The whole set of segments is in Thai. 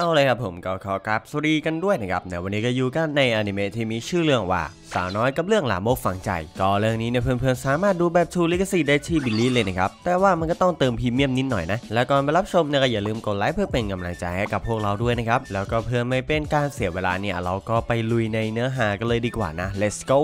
เอาเลยครับผมก็ขอกราบสวัสดีกันด้วยนะครับในวันนี้ก็อยู่กันในอนิเมะที่มีชื่อเรื่องว่าสาวน้อยกับเรื่องหลามกฝังใจ ก็เรื่องนี้เนี่ยเพื่อนๆสามารถดูแบบทูลิขสิทธิ์ได้ที่บิลลี่เลยนะครับ แต่ว่ามันก็ต้องเติมพรีเมียมนิดหน่อยนะ แล้วก่อนไปรับชมเนี่ยก็อย่าลืมกดไลค์เพื่อเป็นกำลังใจให้กับพวกเราด้วยนะครับ แล้วก็เพื่อไม่เป็นการเสียเวลาเนี่ยเราก็ไปลุยในเนื้อหากันเลยดีกว่านะ let's go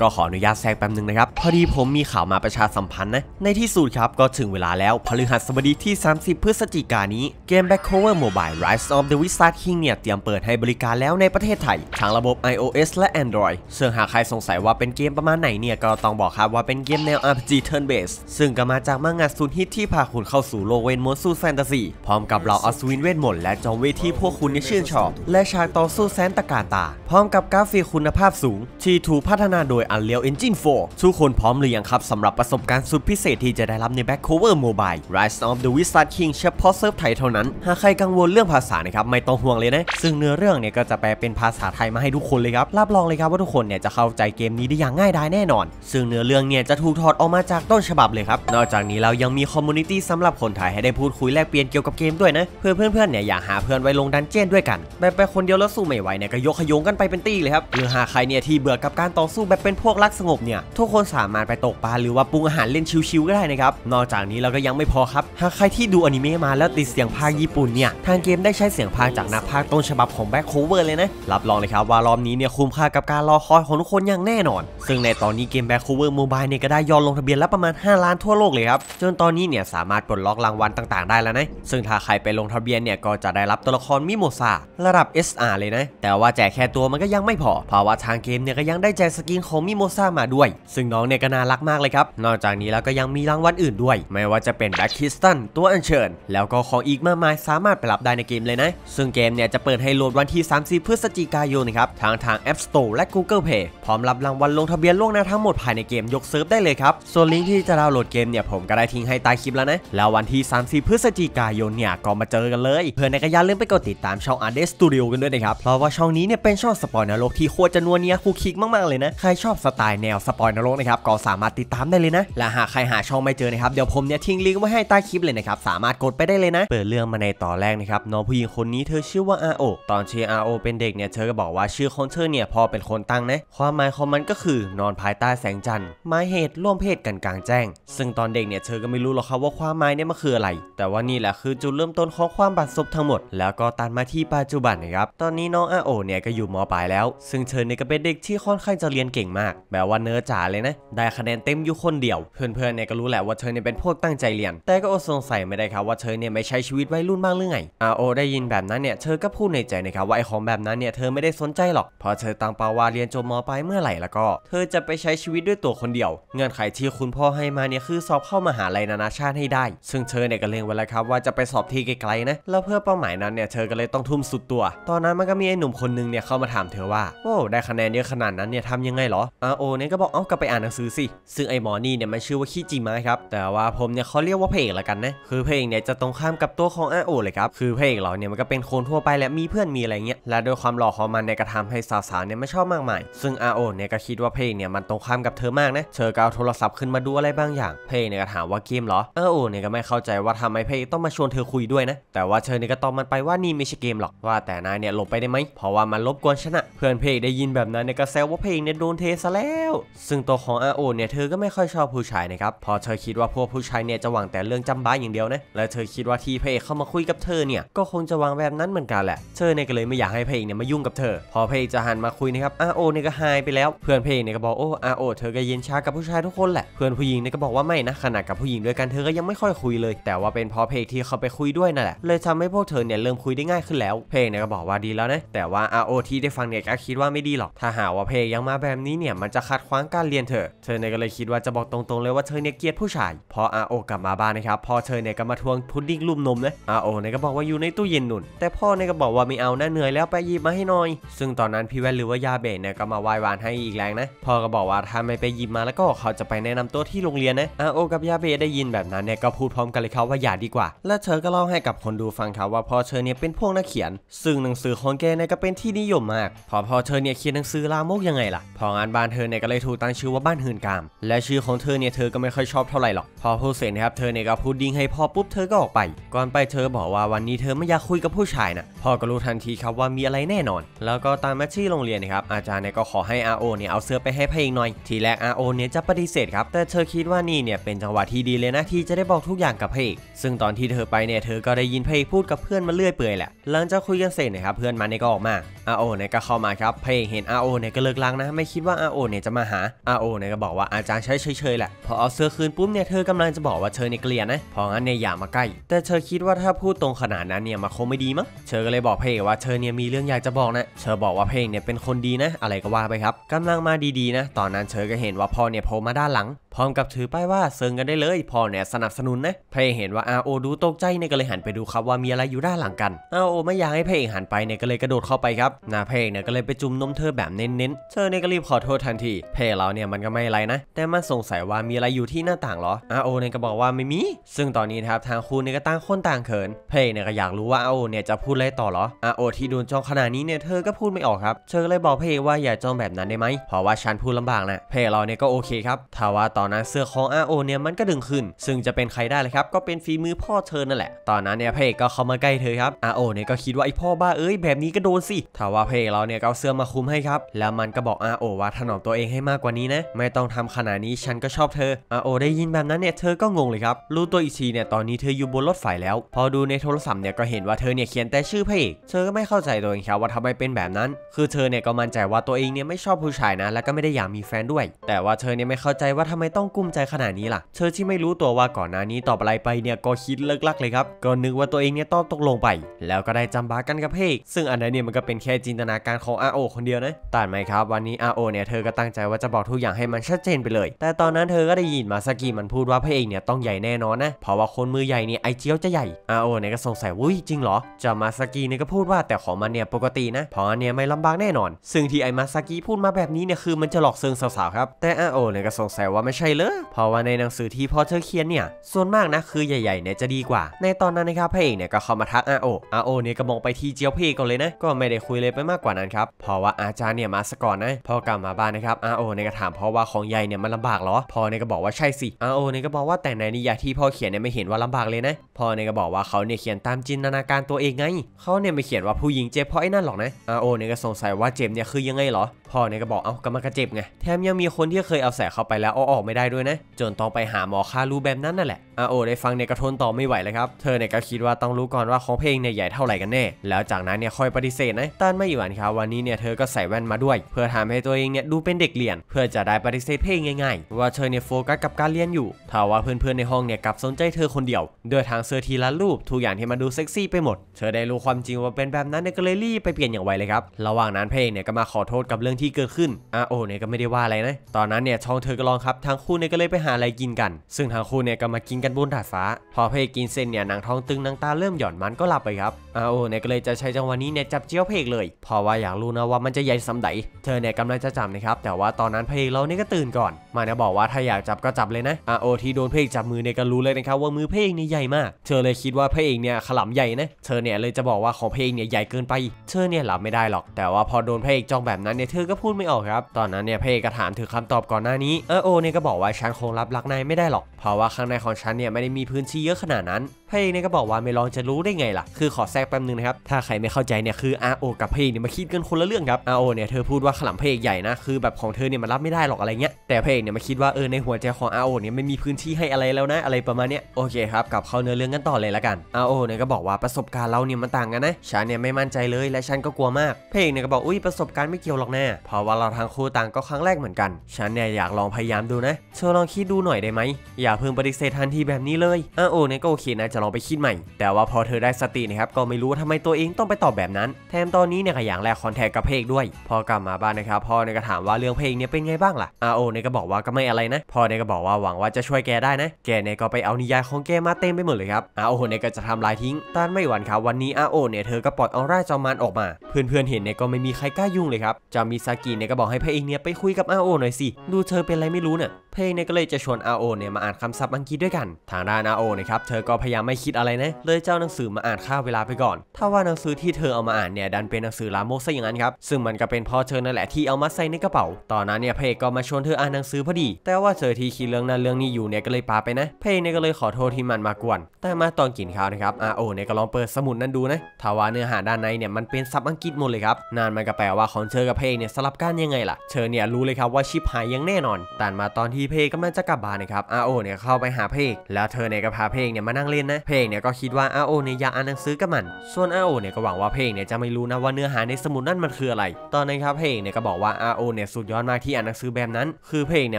ก็ขออนุญาตแทรกแป๊บนึงนะครับ พอดีผมมีข่าวมาประชาสัมพันธ์นะในที่สุดครับก็ถึงเวลาแล้วพฤหัสบดีที่ 30 พฤศจิกายนนี้เกม Backcover Mobile Rise of the Wizard King เนี่ยเตรียมเปิดให้บริการแล้วในประเทศไทยทางระบบ iOS และ Android ซึ่งหากใครสงสัยว่าเป็นเกมประมาณไหนเนี่ย ก็ต้องบอกครับว่าเป็นเกมแนว RPG turn based ซึ่งก็มาจากมังงะซูนฮิตที่พาคุณเข้าสู่โลกเวทมนสู้แฟนตาซี พร้อมกับเหล่าอสูรินเวทมนต์และจอมเวทที่พวกคุณนิชื่นชอบ และฉากต่อสู้แสนตะการตา พร้อมกับกราฟิกคุณภาพสูง ที่ถูกพัฒนาโดย Unreal Engine 4ทุกคนพร้อมหรือยังครับสำหรับประสบการณ์สุดพิเศษที่จะได้รับใน Backcover Mobile Rise of the Wizard King เฉพาะเซิร์ฟไทยเท่านั้นหากใครกังวลเรื่องภาษานะครับไม่ต้องห่วงเลยนะซึ่งเนื้อเรื่องเนี่ยก็จะแปลเป็นภาษาไทยมาให้ทุกคนเลยครับรับรองเลยครับว่าทุกคคนเนี่ยจะเข้าใจเกมนี้ได้อย่างง่ายดายแน่นอน ซึ่งเนื้อเรื่องเนี่ยจะถูกถอดออกมาจากต้นฉบับเลยครับนอกจากนี้เรายังมีคอมมูนิตี้สำหรับคนไทยให้ได้พูดคุยแลกเปลี่ยนเกี่ยวกับเกมด้วยนะเพื่อนเพื่อนนเนี่ยอยากหาเพื่อนไว้ลงดันเจียนด้วยกันแบบไปคนเดียวแล้วสู้ไม่ไหวเนี่ยก็ยกขยงกันไปเป็นตี้เลยครับหรือหาใครเนี่ยที่เบื่อกับการต่อสู้แบบเป็นพวกรักสงบเนี่ยทุกคนสามารถไปตกปลาหรือว่าปรุงอาหารเล่นชิวๆก็ได้นะครับนอกจากนี้เราก็ยังไม่พอครับ หากใครที่ดูอนิเมะมาแล้วติดเสียงภาคญี่ปุ่นเนี่ยทางเกมได้ใช้เสียงภาคจากนักภาคต้นฉบับของแบ็คโคเวอร์เลยนะรับรองเลยครับว่ารอบนี้เนี่ยคุ้มค่ากับการรอคอยของทุกคนอย่างแน่นอน ซึ่งในตอนนี้เกมแบ็คโคเวอร์โมบายเนี่ยก็ได้ยอดลงทะเบียนแล้วประมาณ 5 ล้านทั่วโลกเลยครับ จนตอนนี้เนี่ยสามารถปลดล็อกรางวัลต่างๆได้แล้วนะ ซึ่งถ้าใครไปลงทะเบียนเนี่ยก็จะได้รับตัวละครมิโมซาระดับ SR เลยนะ แต่ว่าแจกแค่ตัวมันก็ยังไม่พอ เพราะว่าทางเกมเนี่ยก็ยังได้แจกสกินของมิโมซามาด้วย ซึ่งน้องเนี่ยก็น่ารักมากเลยครับ นอกจากนี้แล้วก็ยังมีรางวัลอื่นด้วย ไม่ว่าจะเป็นแบ็คคิสตันตัวอัญเชิญ แล้วก็ของอีกมากมายสามารถไปรับได้ในเกมเลยนะ ซึ่งเกมเนี่ยจะเปิดให้โหลดวันที่ 30 พฤศจิกายนนะครับทางทาง App Store และ Google Google Play พร้อมรับรางวัลลงทะเบียนล่วงหน้าทั้งหมดภายในเกมยกเซิร์ฟได้เลยครับ ส่วนลิงก์ที่จะดาวน์โหลดเกมเนี่ยผมก็ได้ทิ้งให้ใต้คลิปแล้วนะ แล้ววันที่ 30 พฤศจิกายนเนี่ยก็มาเจอกันเลย เพื่อนในกระยาเลื่อนไปกดติดตามช่อง a r d e s t u d i o กันด้วยนะครับ เพราะว่าช่องนี้เนี่ยเป็นช่องสปอยนรกที่โคตรจะนัวเนียคู่คิกมากๆ เลยนะใครชอบสไตล์แนวสปอยนรกนะครับก็สามารถติดตามได้เลยนะและหากใครหาช่องไม่เจอนะครับเดี๋ยวผมเนี่ยทิ้งลิงก์ไว้ให้ใต้คลิปเลยนะครับสามารถกดไปได้เลยนะเปิดเรื่องมาในตอนแรกนะครับน้องผู้หญิงคนนี้เธอชื่อว่าอาโอตอนชยร์อาโอเป็นเด็กเนี่ยเธอก็บอกว่าชื่อคอนเทอเนี่ยพอเป็นคนตั้งนะความหมายของมันก็คือนอนภายใต้แสงจันทร์หมายเหตุร่วมเพศกันกลางแจ้ง ซึ่งตอนเด็กเนี่ยเธอก็ไม่รู้หรอกครับว่าความหมายเนี่ยมันคืออะไร แต่ว่านี่แหละคือจุดเริ่มต้นของความบาดซบทั้งหมด แล้วก็ตันมาที่ปัจจุบันนะครับตอนนี้น้องอาโอเนี่ยก็อยู่มปลายแล้ว ซึ่งเธอเนี่ยก็เป็นเด็กที่ค่อนข้างจะเรียนเก่งมากแบบว่าเนื้อจ๋าเลยนะได้คะแนนเต็มอยู่คนเดียว เพื่อนๆเนี่ยก็รู้แหละว่าเธอเนี่ยเป็นพวกตั้งใจเรียนแต่ก็อดสงสัยไม่ได้ครับว่าเธอเนี่ยไม่ใช้ชีวิตวัยรุ่นมากหรือไงอาโอได้ยินแบบนั้นเนี่ยเธอก็พูดในใจนะครับว่าไอของแบบนั้นเนี่ยเธอไม่ได้สนใจหรอกพะเธอตั้งเป้าว่าเรียนจจบมปลายเมื่อไหร่แล้วก็ เธอจะไปใช้ชีวิตด้วยตัวคนเดียวเงื่อนไขที่คุณพ่อให้มาเนี่ยคือสอบเข้ามาหาลัยนานาชาติให้ได้ ซึ่งเธอเนี่ยก็เล็งไว้แล้วครับว่าจะไปสอบที่ไกลๆนะแล้วเพื่อเป้าหมายนั้นเนี่ยเธอก็เลยต้องทุ่มสุดตัว ตอนนั้นมันก็มีไอ้หนุ่มคนนึงเนี่ยเข้ามาถามเธอว่าโอ้ได้คะแนนเยอะขนาดนั้นเนี่ยทำยังไงหรออาโอเนี่ยก็บอกเอ้าก็ไปอ่านหนังสือสิซึ่งไอ้หมอนี่เนี่ยมันชื่อว่าคิจิมะครับแต่ว่าผมเนี่ยเขาเรียกว่าเพลงละกันนะคือเพลงเนี่ยจะตรงข้ามกับตัวของอาโอเลยครับคือเพลงเราเนี่ยมันก็เป็นคนทั่วไปแหละมีเพื่อนมีอะไรเงี้ยและด้วยความหล่อของมันเนี่ยก็ทำให้สาวๆเนี่ยไม่ชอบมากมายซึ่งอาโอเนี่ยก็คิดว่าเพลงเนี่ยมันตรงข้ามกับเธอมากนะเธอก็เอาโทรศัพท์ขึ้นมาดูอะไรบางอย่างเพลงเนี่ยก็ถามว่าเกมเหรออาโอเนี่ยก็ไม่เข้าใจว่าทำไมเพลงต้องมาชวนเธอคุยด้วยนะ แต่ว่าเธอเนี่ยก็ตอบมันไปว่านี่ไม่ใช่เกมหรอกว่าแต่นายเนี่ยหลบไปได้ไหมเพราะว่ามันรบกวนฉันอะเพื่อนเพลงได้ยินแบบนั้นเนี่ยก็แซวว่าเพลงเนี่ยโดนเทซะแล้ว ซึ่งตัวของอาโอเนี่ยเธอก็ไม่ค่อยชอบผู้ชายนะครับพอเธอคิดว่าพวกผู้ชายเนี่ยจะหวังแต่เรื่องจำบ้าอย่างเดียวนะและเธอคิดว่าที่เพระเอกเข้ามาคุยกับเธอเนี่ยก็คงจะวางแบบนั้นเหมือนกันแหละเธอเนี่ยก็เลยไม่อยากให้พระเนี่ยมายุ่งกับเธอพอพระจะหันมาคุยนะครับอาโอเนี่ก็หายไปแล้วเพื่อนเพลงเนี่ยก็บอกโอ้อาโอเธอก็เย็นชากับผู้ชายทุกคนแหละเพื่อนผู้หญิงเนี่ยก็บอกว่าไม่นะขนาดกับผู้หญิงด้วยกันเธอก็ยังไม่ค่อยคุยเลย แต่ว่าเป็นเพราะเพลงที่เขาไปคุยด้วยนั่นแหละเลยทำให้พวกเธอเนี่ยเริ่มคุยได้ง่ายขึ้นแล้วเพลงเนี่ยก็บอกว่าดีแล้วนะแต่ว่าอาโอที่ได้ฟังเนี่ยก็คิดว่าไม่ดีหรอกถ้าหาว่าเพลงยังมาแบบนี้เนี่ยมันจะขัดขวางการเรียนเธอ เธอเนี่ยก็เลยคิดว่าจะบอกตรงๆเลยว่าเธอเนี่ยเกลียดผู้ชายพออาโอกลับมาบ้านนะครับพอเธอเนี่ยก็มาทวงพุดดิ้งรูมนมนะอาโอเนี่ยก็บอกว่าอยู่ในตู้เย็นนุ่นแต่พ่อเนี่ยก็บอกว่าไม่เอาน่าเหนื่อยแล้วไปหยิบมาให้หน่อย ซึ่งตอนนั้นพี่แวนหรือว่ายาเบะเนี่ยก็มาไหว้วานให้อีกแรงนะพ่อก็บอกว่าถ้าไม่ไปยิมมาแล้วก็เขาจะไปแนะนำตัวที่โรงเรียนนะอาโอกับยาเบได้ยินแบบนั้นเนี่ย ก็พูดพร้อมกันเลยครับว่าอย่าดีกว่า และเธอก็เล่าให้กับคนดูฟังครับ ว่าพ่อเธอเนี่ยเป็นพวกนักเขียนซึ่งหนังสือของแกเนี่ยก็เป็นที่นิยมมาก พอพ่อเธอเนี่ยเขียนหนังสือลามกยังไงล่ะพองานบ้านเธอเนี่ยก็เลยถูกตั้งชื่อว่าบ้านหืนกามและชื่อของเธอเนี่ยเธอก็ไม่ค่อยชอบเท่าไหร่หรอกพอพูดเสร็จนะครับเธอเนี่ยก็พูดดิ้งให้พ่อปุ๊บเธอก็ออกไป ก่อนไปเธอบอกว่าวันนี้เธอไม่อยากคุยกับผู้ชายนะพ่อก็รู้ทันทีครับว่ามีอะไรแน่นอน แล้วก็ตามมาที่โรงเรียนนะครับอาจารย์นี่ยก็ขอให้ RO เนี่ยเอาเสื้อไปให้พระเอกหน่อย ทีแรก RO เนี่ยจะปฏิเสธครับ แต่เธอคิดว่านี่เนี่ยเป็นจังหวะที่ดีเลยนะที่จะได้บอกทุกอย่างกับพระเอก ซึ่งตอนที่เธอไปเนี่ยเธอก็ได้ยินพระเอกพูดกับเพื่อนมาเลื่อยเปื่อยแหละหลังจากคุยกันเสร็จนะครับเพื่อนมันเนี่ยก็ออกมา RO เนี่ยก็เข้ามาครับพระเอกเห็น RO เนี่ยก็เลิกลังนะไม่คิดว่า RO เนี่ยจะมาหา RO เนี่ยก็บอกว่าอาจารย์ใช้เฉยๆแหละพอเอาเสื้อคืนปุ๊บเนี่ยเธอกำลังจะบอกว่าเธอเนี่ยเกลียดนะ พองั้นเนี่ยอย่ามาใกล้ แต่เธอคิดว่าถ้าพูดตรงขนาดนั้นเนี่ยมันคงไม่ดีมั้งเธอก็เลยบอกพระเอกว่าเธอเนี่ยมีเรื่องอยากจะบอกนะ เธอบอกว่าพระเอกเนี่ยเป็นคนดีนะอะไรก็ว่าไปครับ กำลังมาดีๆนะ ตอนนั้นเชอก็เห็นว่าพ่อเนี่ยโผล่มาด้านหลังพร้อมกับถือป้ายว่าเซิงกันได้เลยพ่อเนี่ยสนับสนุนนะพระเอกเห็นว่าอาโอดูตกใจเนี่ยก็เลยหันไปดูครับว่ามีอะไรอยู่ด้านหลังกันอาโอไม่อยากให้พระเอกหันไปเนี่ยก็เลยกระโดดเข้าไปครับนาพระเอกเนี่ยก็เลยไปจุ่มนมเธอแบบเน้นๆเธอเนี่ยก็รีบขอโทษทันทีพระเเราเนี่ยมันก็ไม่ไรนะ แต่มันสงสัยว่ามีอะไรอยู่ที่หน้าต่างหรออาโอเนี่ยก็บอกว่าไม่มีซึ่งตอนนี้ครับทางคุณเนี่ยก็ตั้งคนต่างเขินพระเอกเนี่ยก็อยากรู้ว่าอาโอเนี่ยจะพูดอะไรต่อหรออาโอที่โดนจ้องขนาดนี้เนี่ยเธอก็พูดไม่ออกครับเธอเลยบอกพระเอกว่าอย่าจงแบบนั้นได้ไหมเพราะว่าฉันพูดลำบากนะเพลเราเนี่ยก็โอเคครับถ้าว่าตอนนั้นเสื้อของอาโอเนี่ยมันก็ดึงขึ้น ซึ่งจะเป็นใครได้เลยครับ ก็เป็นฝีมือพ่อเธอนั่นแหละ ตอนนั้นเนี่ยเพลก็เข้ามาใกล้เธอครับอาโอเนี่ยก็คิดว่า ไอพ่อบ้าเอ้ยแบบนี้ก็โดนสิ ถ้าว่าเพลเราเนี่ยเอาเสื้อมาคุมให้ครับ แล้วมันก็บอกอาโอว่าถนอมตัวเองให้มากกว่านี้นะ ไม่ต้องทำขนาดนี้ฉันก็ชอบเธออาโอ ได้ยินแบบนั้นเนี่ยเธอก็งงเลยครับ รู้ตัวอีกทีเนี่ยตอนนี้เธออยู่บนรถไฟแล้ว พอดูในโทรศัพท์เนี่ยก็เห็นว่าเธอเนี่ยเขียนแต่ชื่อเพลเธอก็ไม่เข้าใจตัวเองครับว่าทำไมเป็นแบบนั้น คือเธอเนี่ยก็มั่นใจว่าตัวเองเนี่ยไม่ชอบผู้ชายนะแล้วก็ไม่ได้อยากมีแฟนด้วย แต่ว่าเธอเนี่ยไม่เข้าใจว่าทำไมต้องกุ้มใจขนาดนี้ล่ะเธอที่ไม่รู้ตัวว่าก่อนหน้านี้ตอบอะไรไปเนี่ยก็คิดเลิกลักเลยครับก็นึกว่าตัวเองเนี่ยต้องตกลงไป แล้วก็ได้จำบากันกับเพกซึ่งอันนั้นเนี่ยมันก็เป็นแค่จินตนาการของอาโอคนเดียวนะตัดไหมครับวันนี้อาโอเนี่ยเธอก็ตั้งใจว่าจะบอกทุกอย่างให้มันชัดเจนไปเลย แต่ตอนนั้นเธอก็ได้ยินมาสกีมันพูดว่าพเอกเนี่ยต้องใหญ่แน่นอนนะ เพราะว่าคนมือใหญ่เนี่ยไอเจียวจะใหญ่อาโอเนี่ยก็สงสัยวุ้ยจริงเหรอจะมาสกีเนี่ยก็พูดว่าแต่ของมันเนี่ยปกตินะเพราะเนี่ยไม่ลำบากแน่นอนซึ่งที่ไอมาสากิพูดมาแบบนี้เนี่ยคือมันจะหลอกเซิงสาวๆครับ แต่อาโอเนี่ยก็สงสัยว่าไม่ใช่เลยเพราะว่าในหนังสือที่พ่อเธอเขียนเนี่ยส่วนมากนะ คือใหญ่ๆเนี่ยจะดีกว่าในตอนนั้นนะครับพระเอกเนี่ยก็เข้ามาทักอาโออาโอเนี่ยก็มองไปที่เจียวเพก่อนเลยนะก็ไม่ได้คุยเลยไปมากกว่านั้นครับเพราะว่าอาจารย์เนี่ยมาสก่อนนะพอกลับมาบ้านนะครับอาโอเนี่ยก็ถามเพราะว่าของใหญ่เนี่ยมันลำบากเหรอพ่อเนี่ยก็บอกว่าใช่สิอาโอเนี่ยก็บอกว่าแต่ในนิยายที่พ่อเขียนเนี่ยไม่เห็นว่าลำบากเลยนะพ่อเนี่ยก็บอกว่าเขาเนี่ยเขียนตามจินตนาการตัวเองไงเขาเนี่ยไม่เขียนว่าผู้หญิงเจ็บเพราะไอ้นั่นหรอกนะอาโอเนี่ยก็สงสัยว่าเจ็บเนี่ยคือยังไงหรหรอพ่อเนี่ยก็บอกเอากำลังกระเจ็บไงแถมยังมีคนที่เคยเอาแสเข้าไปแล้วเอาออกไม่ได้ด้วยนะ จนต้องไปหาหมอคารูแบบนั้นนั่นแหละอาโอได้ฟังเนี่ยก็ทนต่อไม่ไหวเลยครับ เธอเนี่ยก็คิดว่าต้องรู้ก่อนว่าของเพลงเนี่ยใหญ่เท่าไหร่กันแน่ แล้วจากนั้นเนี่ยค่อยปฏิเสธนะต้านไม่หวนครับวันนี้เนี่ยเธอก็ใส่แว่นมาด้วย เพื่อทำให้ตัวเองเนี่ยดูเป็นเด็กเรียน เพื่อจะได้ปฏิเสธเพลงง่ายๆว่าเธอเนี่ยโฟกัสกับการเรียนอยู่ถ้าว่าเพื่อนๆในห้องเนี่ยกลับสนใจเธอคนเดียวด้วยทางเสื้อทีละรูปทุกอย่างที่มาดูเซ็กซี่ไปหมด เธอได้รู้ความจริงว่าเป็นแบบนั้นเนี่ยก็เลยรีบไปเปลี่ยนอย่างไวเลยครับระหว่างนั้นเพลงเนี่ยก็มาขอโทษกับเรื่องที่เกิดขึ้นอาโอเนี่ยก็ไม่ได้ว่าอะไรนะ ตอนนั้นเนี่ยชองเธอก็ลองครับทั้งคู่เนี่ยก็เลยไปหาอะไรกินกัน ซึ่งทั้งคู่เนี่ยก็มากินกันบนดาดฟ้า พอเพกกินเสร็จเนี่ยนางทองตึงนางตาเริ่มหย่อนมันก็หลับไปครับอาโอเนี่ยก็เลยจะใช้จังหวะนี้เนี่ยจับเจียวเพกเลยเพราะว่าอยากรู้นะว่ามันจะใหญ่สำไดเธอเนี่ยกำลังจะจับนะครับ แต่ว่าตอนนั้นเพกเราเนี่ยก็ตื่นก่อน มาเนี่ยบอกว่าถ้าอยากจับก็จับเลยนะอาโอที่โดนเพกจับมือเนี่ยก็รู้เลยนะครับ ว่ามือเพกเนี่ยใหญ่มาก เธอเลยคิดว่าเพกเนี่ยขลํใหญ่นะเธอเนี่ยเลยจะบอกว่าของเพกเนี่ยใหญ่เกินไปเธอเนี่ยหลับไม่ได้หรอก แต่ว่าพอโดนเพกจ้องแบบนั้นเนี่ยเธอก็พูดไม่ออก ครับ ตอนนั้น เนี่ยพระเอกถามถึงคำตอบก่อนหน้านี้ เออโอเนี่ย ก็บอกว่าฉันคงรับรัก นาย ไม่ได้ หรอก เพราะว่าข้างใน ของฉันเนี่ย ไม่ ได้มีพื้นที่เยอะขนาดนั้นพระเอกเนี่ยก็บอกว่าเมลอนจะรู้ได้ไงล่ะ คือขอแทรกแป๊บนึงนะครับ ถ้าใครไม่เข้าใจเนี่ยคือ RO กับพระเอกเนี่ยมาคิดกันคนละเรื่องครับ RO เนี่ยเธอพูดว่าขลังพระเอกใหญ่นะ คือแบบของเธอเนี่ยมันรับไม่ได้หรอกอะไรเงี้ย แต่พระเอกเนี่ยมาคิดว่าเออในหัวใจของ RO เนี่ยไม่มีพื้นที่ให้อะไรแล้วนะอะไรประมาณเนี้ยโอเคครับกลับเข้าเนื้อเรื่องกันต่อเลยละกัน RO เนี่ยก็บอกว่าประสบการณ์เราเนี่ยมันต่างกันนะ ฉันเนี่ยไม่มั่นใจเลย และฉันก็กลัวมากพระเอกเนี่ยก็บอกอุ้ยประสบการณ์ไม่เกี่ยวหรอกแน่เพราะว่าเราทั้งคู่ต่างก็ครั้งแรกเหมือนกันฉันเนี่ยอยากลองพยายามดูนะ เธอลองคิดดูหน่อยได้ไหมอย่าเพิ่งปฏิเสธทันทีแบบนี้เลย RO เนี่ยก็โอเคนะจะลองไปคิดใหม่ แต่ว่าพอเธอได้สตินะครับก็ไม่รู้ทำไมตัวเองต้องไปตอบแบบนั้น แถมตอนนี้เนี่ยก็อย่างแรกคอนแทคกับเพกด้วย พอกลับมาบ้านนะครับพ่อเนี่ยก็ถามว่าเรื่องเพลงเนี่ยเป็นไงบ้างล่ะอาโอเนี่ยก็บอกว่าก็ไม่อะไรนะพ่อเนี่ยก็บอกว่าหวังว่าจะช่วยแกได้นะแกเนี่ยก็ไปเอานิยายของแกมาเต็มไปหมดเลยครับอาโอเนี่ยก็จะทำลายทิ้ง ต้นไม่หวั่นครับวันนี้อาโอเนี่ยเธอก็ปลดออร่าจอมันออกมา เพื่อนๆเห็นเนี่ยก็ไม่มีใครกล้ายุ่งเลยครับจามิซากิเนี่ยก็บอกให้พเอกเนี่ยไปคุยกับอาโอหน่อยสิดูเธอเป็นอะไรไม่รู้เนี่ยเพลงเนี่ยก็เลยจะชวนอาโอเนี่ยมาอ่านคำศัพท์อังกฤษด้วยกันทางด้านอาโอนยครับเธอก็พยายามไม่คิดอะไรนะ เลยเจ้าหนังสือมาอ่านค่าเวลาไปก่อน ถ้าว่าหนังสือที่เธอเอามาอ่านเนี่ยดันเป็นหนังสือลามกซะอย่างนั้นครับซึ่งมันก็เป็นพ่อเธอนั่นแหละที่เอามาใส่ในกระเป๋าตอนนั้นเนี่ยพเอกก็มาชวนเธออ่านหนังสือพอดี แต่ว่าเธอที่คิดเรื่องนั้นเรื่องนี้อยู่เนี่ยก็เลยปาไปนะพเอกเนี่ยก็เลยขอโทษที่มันมากวนแต่มาตอนกินข้าวนะครับอาโอเนี่ยก็ลองเปิดสมุดนั้นดูนะถ้าว่าเนื้อหาด้านในเนี่ยมันเป็นซับอังกฤษหมดเลยครับนานมันก็แปลว่าของเธอกับพเอกเนี่ยสลับกันยังไงล่ะเธอเนี่ยรู้เลยครับว่าชิปหายยังแน่นอนแต่มาตอนที่เพกกำลังจะกลับบ้านนะครับอาโอเนี่ยเข้าไปหาเพกแล้วเธอเนี่ยก็พาเพกเนี่ยมานั่งเล่นนะเพลงเนี่ยก็คิดว่าอาโอเนี่ยอยากอ่านหนังสือกับมัน ส่วนอาโอเนี่ยก็หวังว่าเพลงเนี่ยจะไม่รู้นะว่าเนื้อหาในสมุดนั่นมันคืออะไรตอนนั้นครับเพลงเนี่ยก็บอกว่าอาโอเนี่ยสุดยอดมากที่อ่านหนังสือแบบนั้น คือเพลงเนี่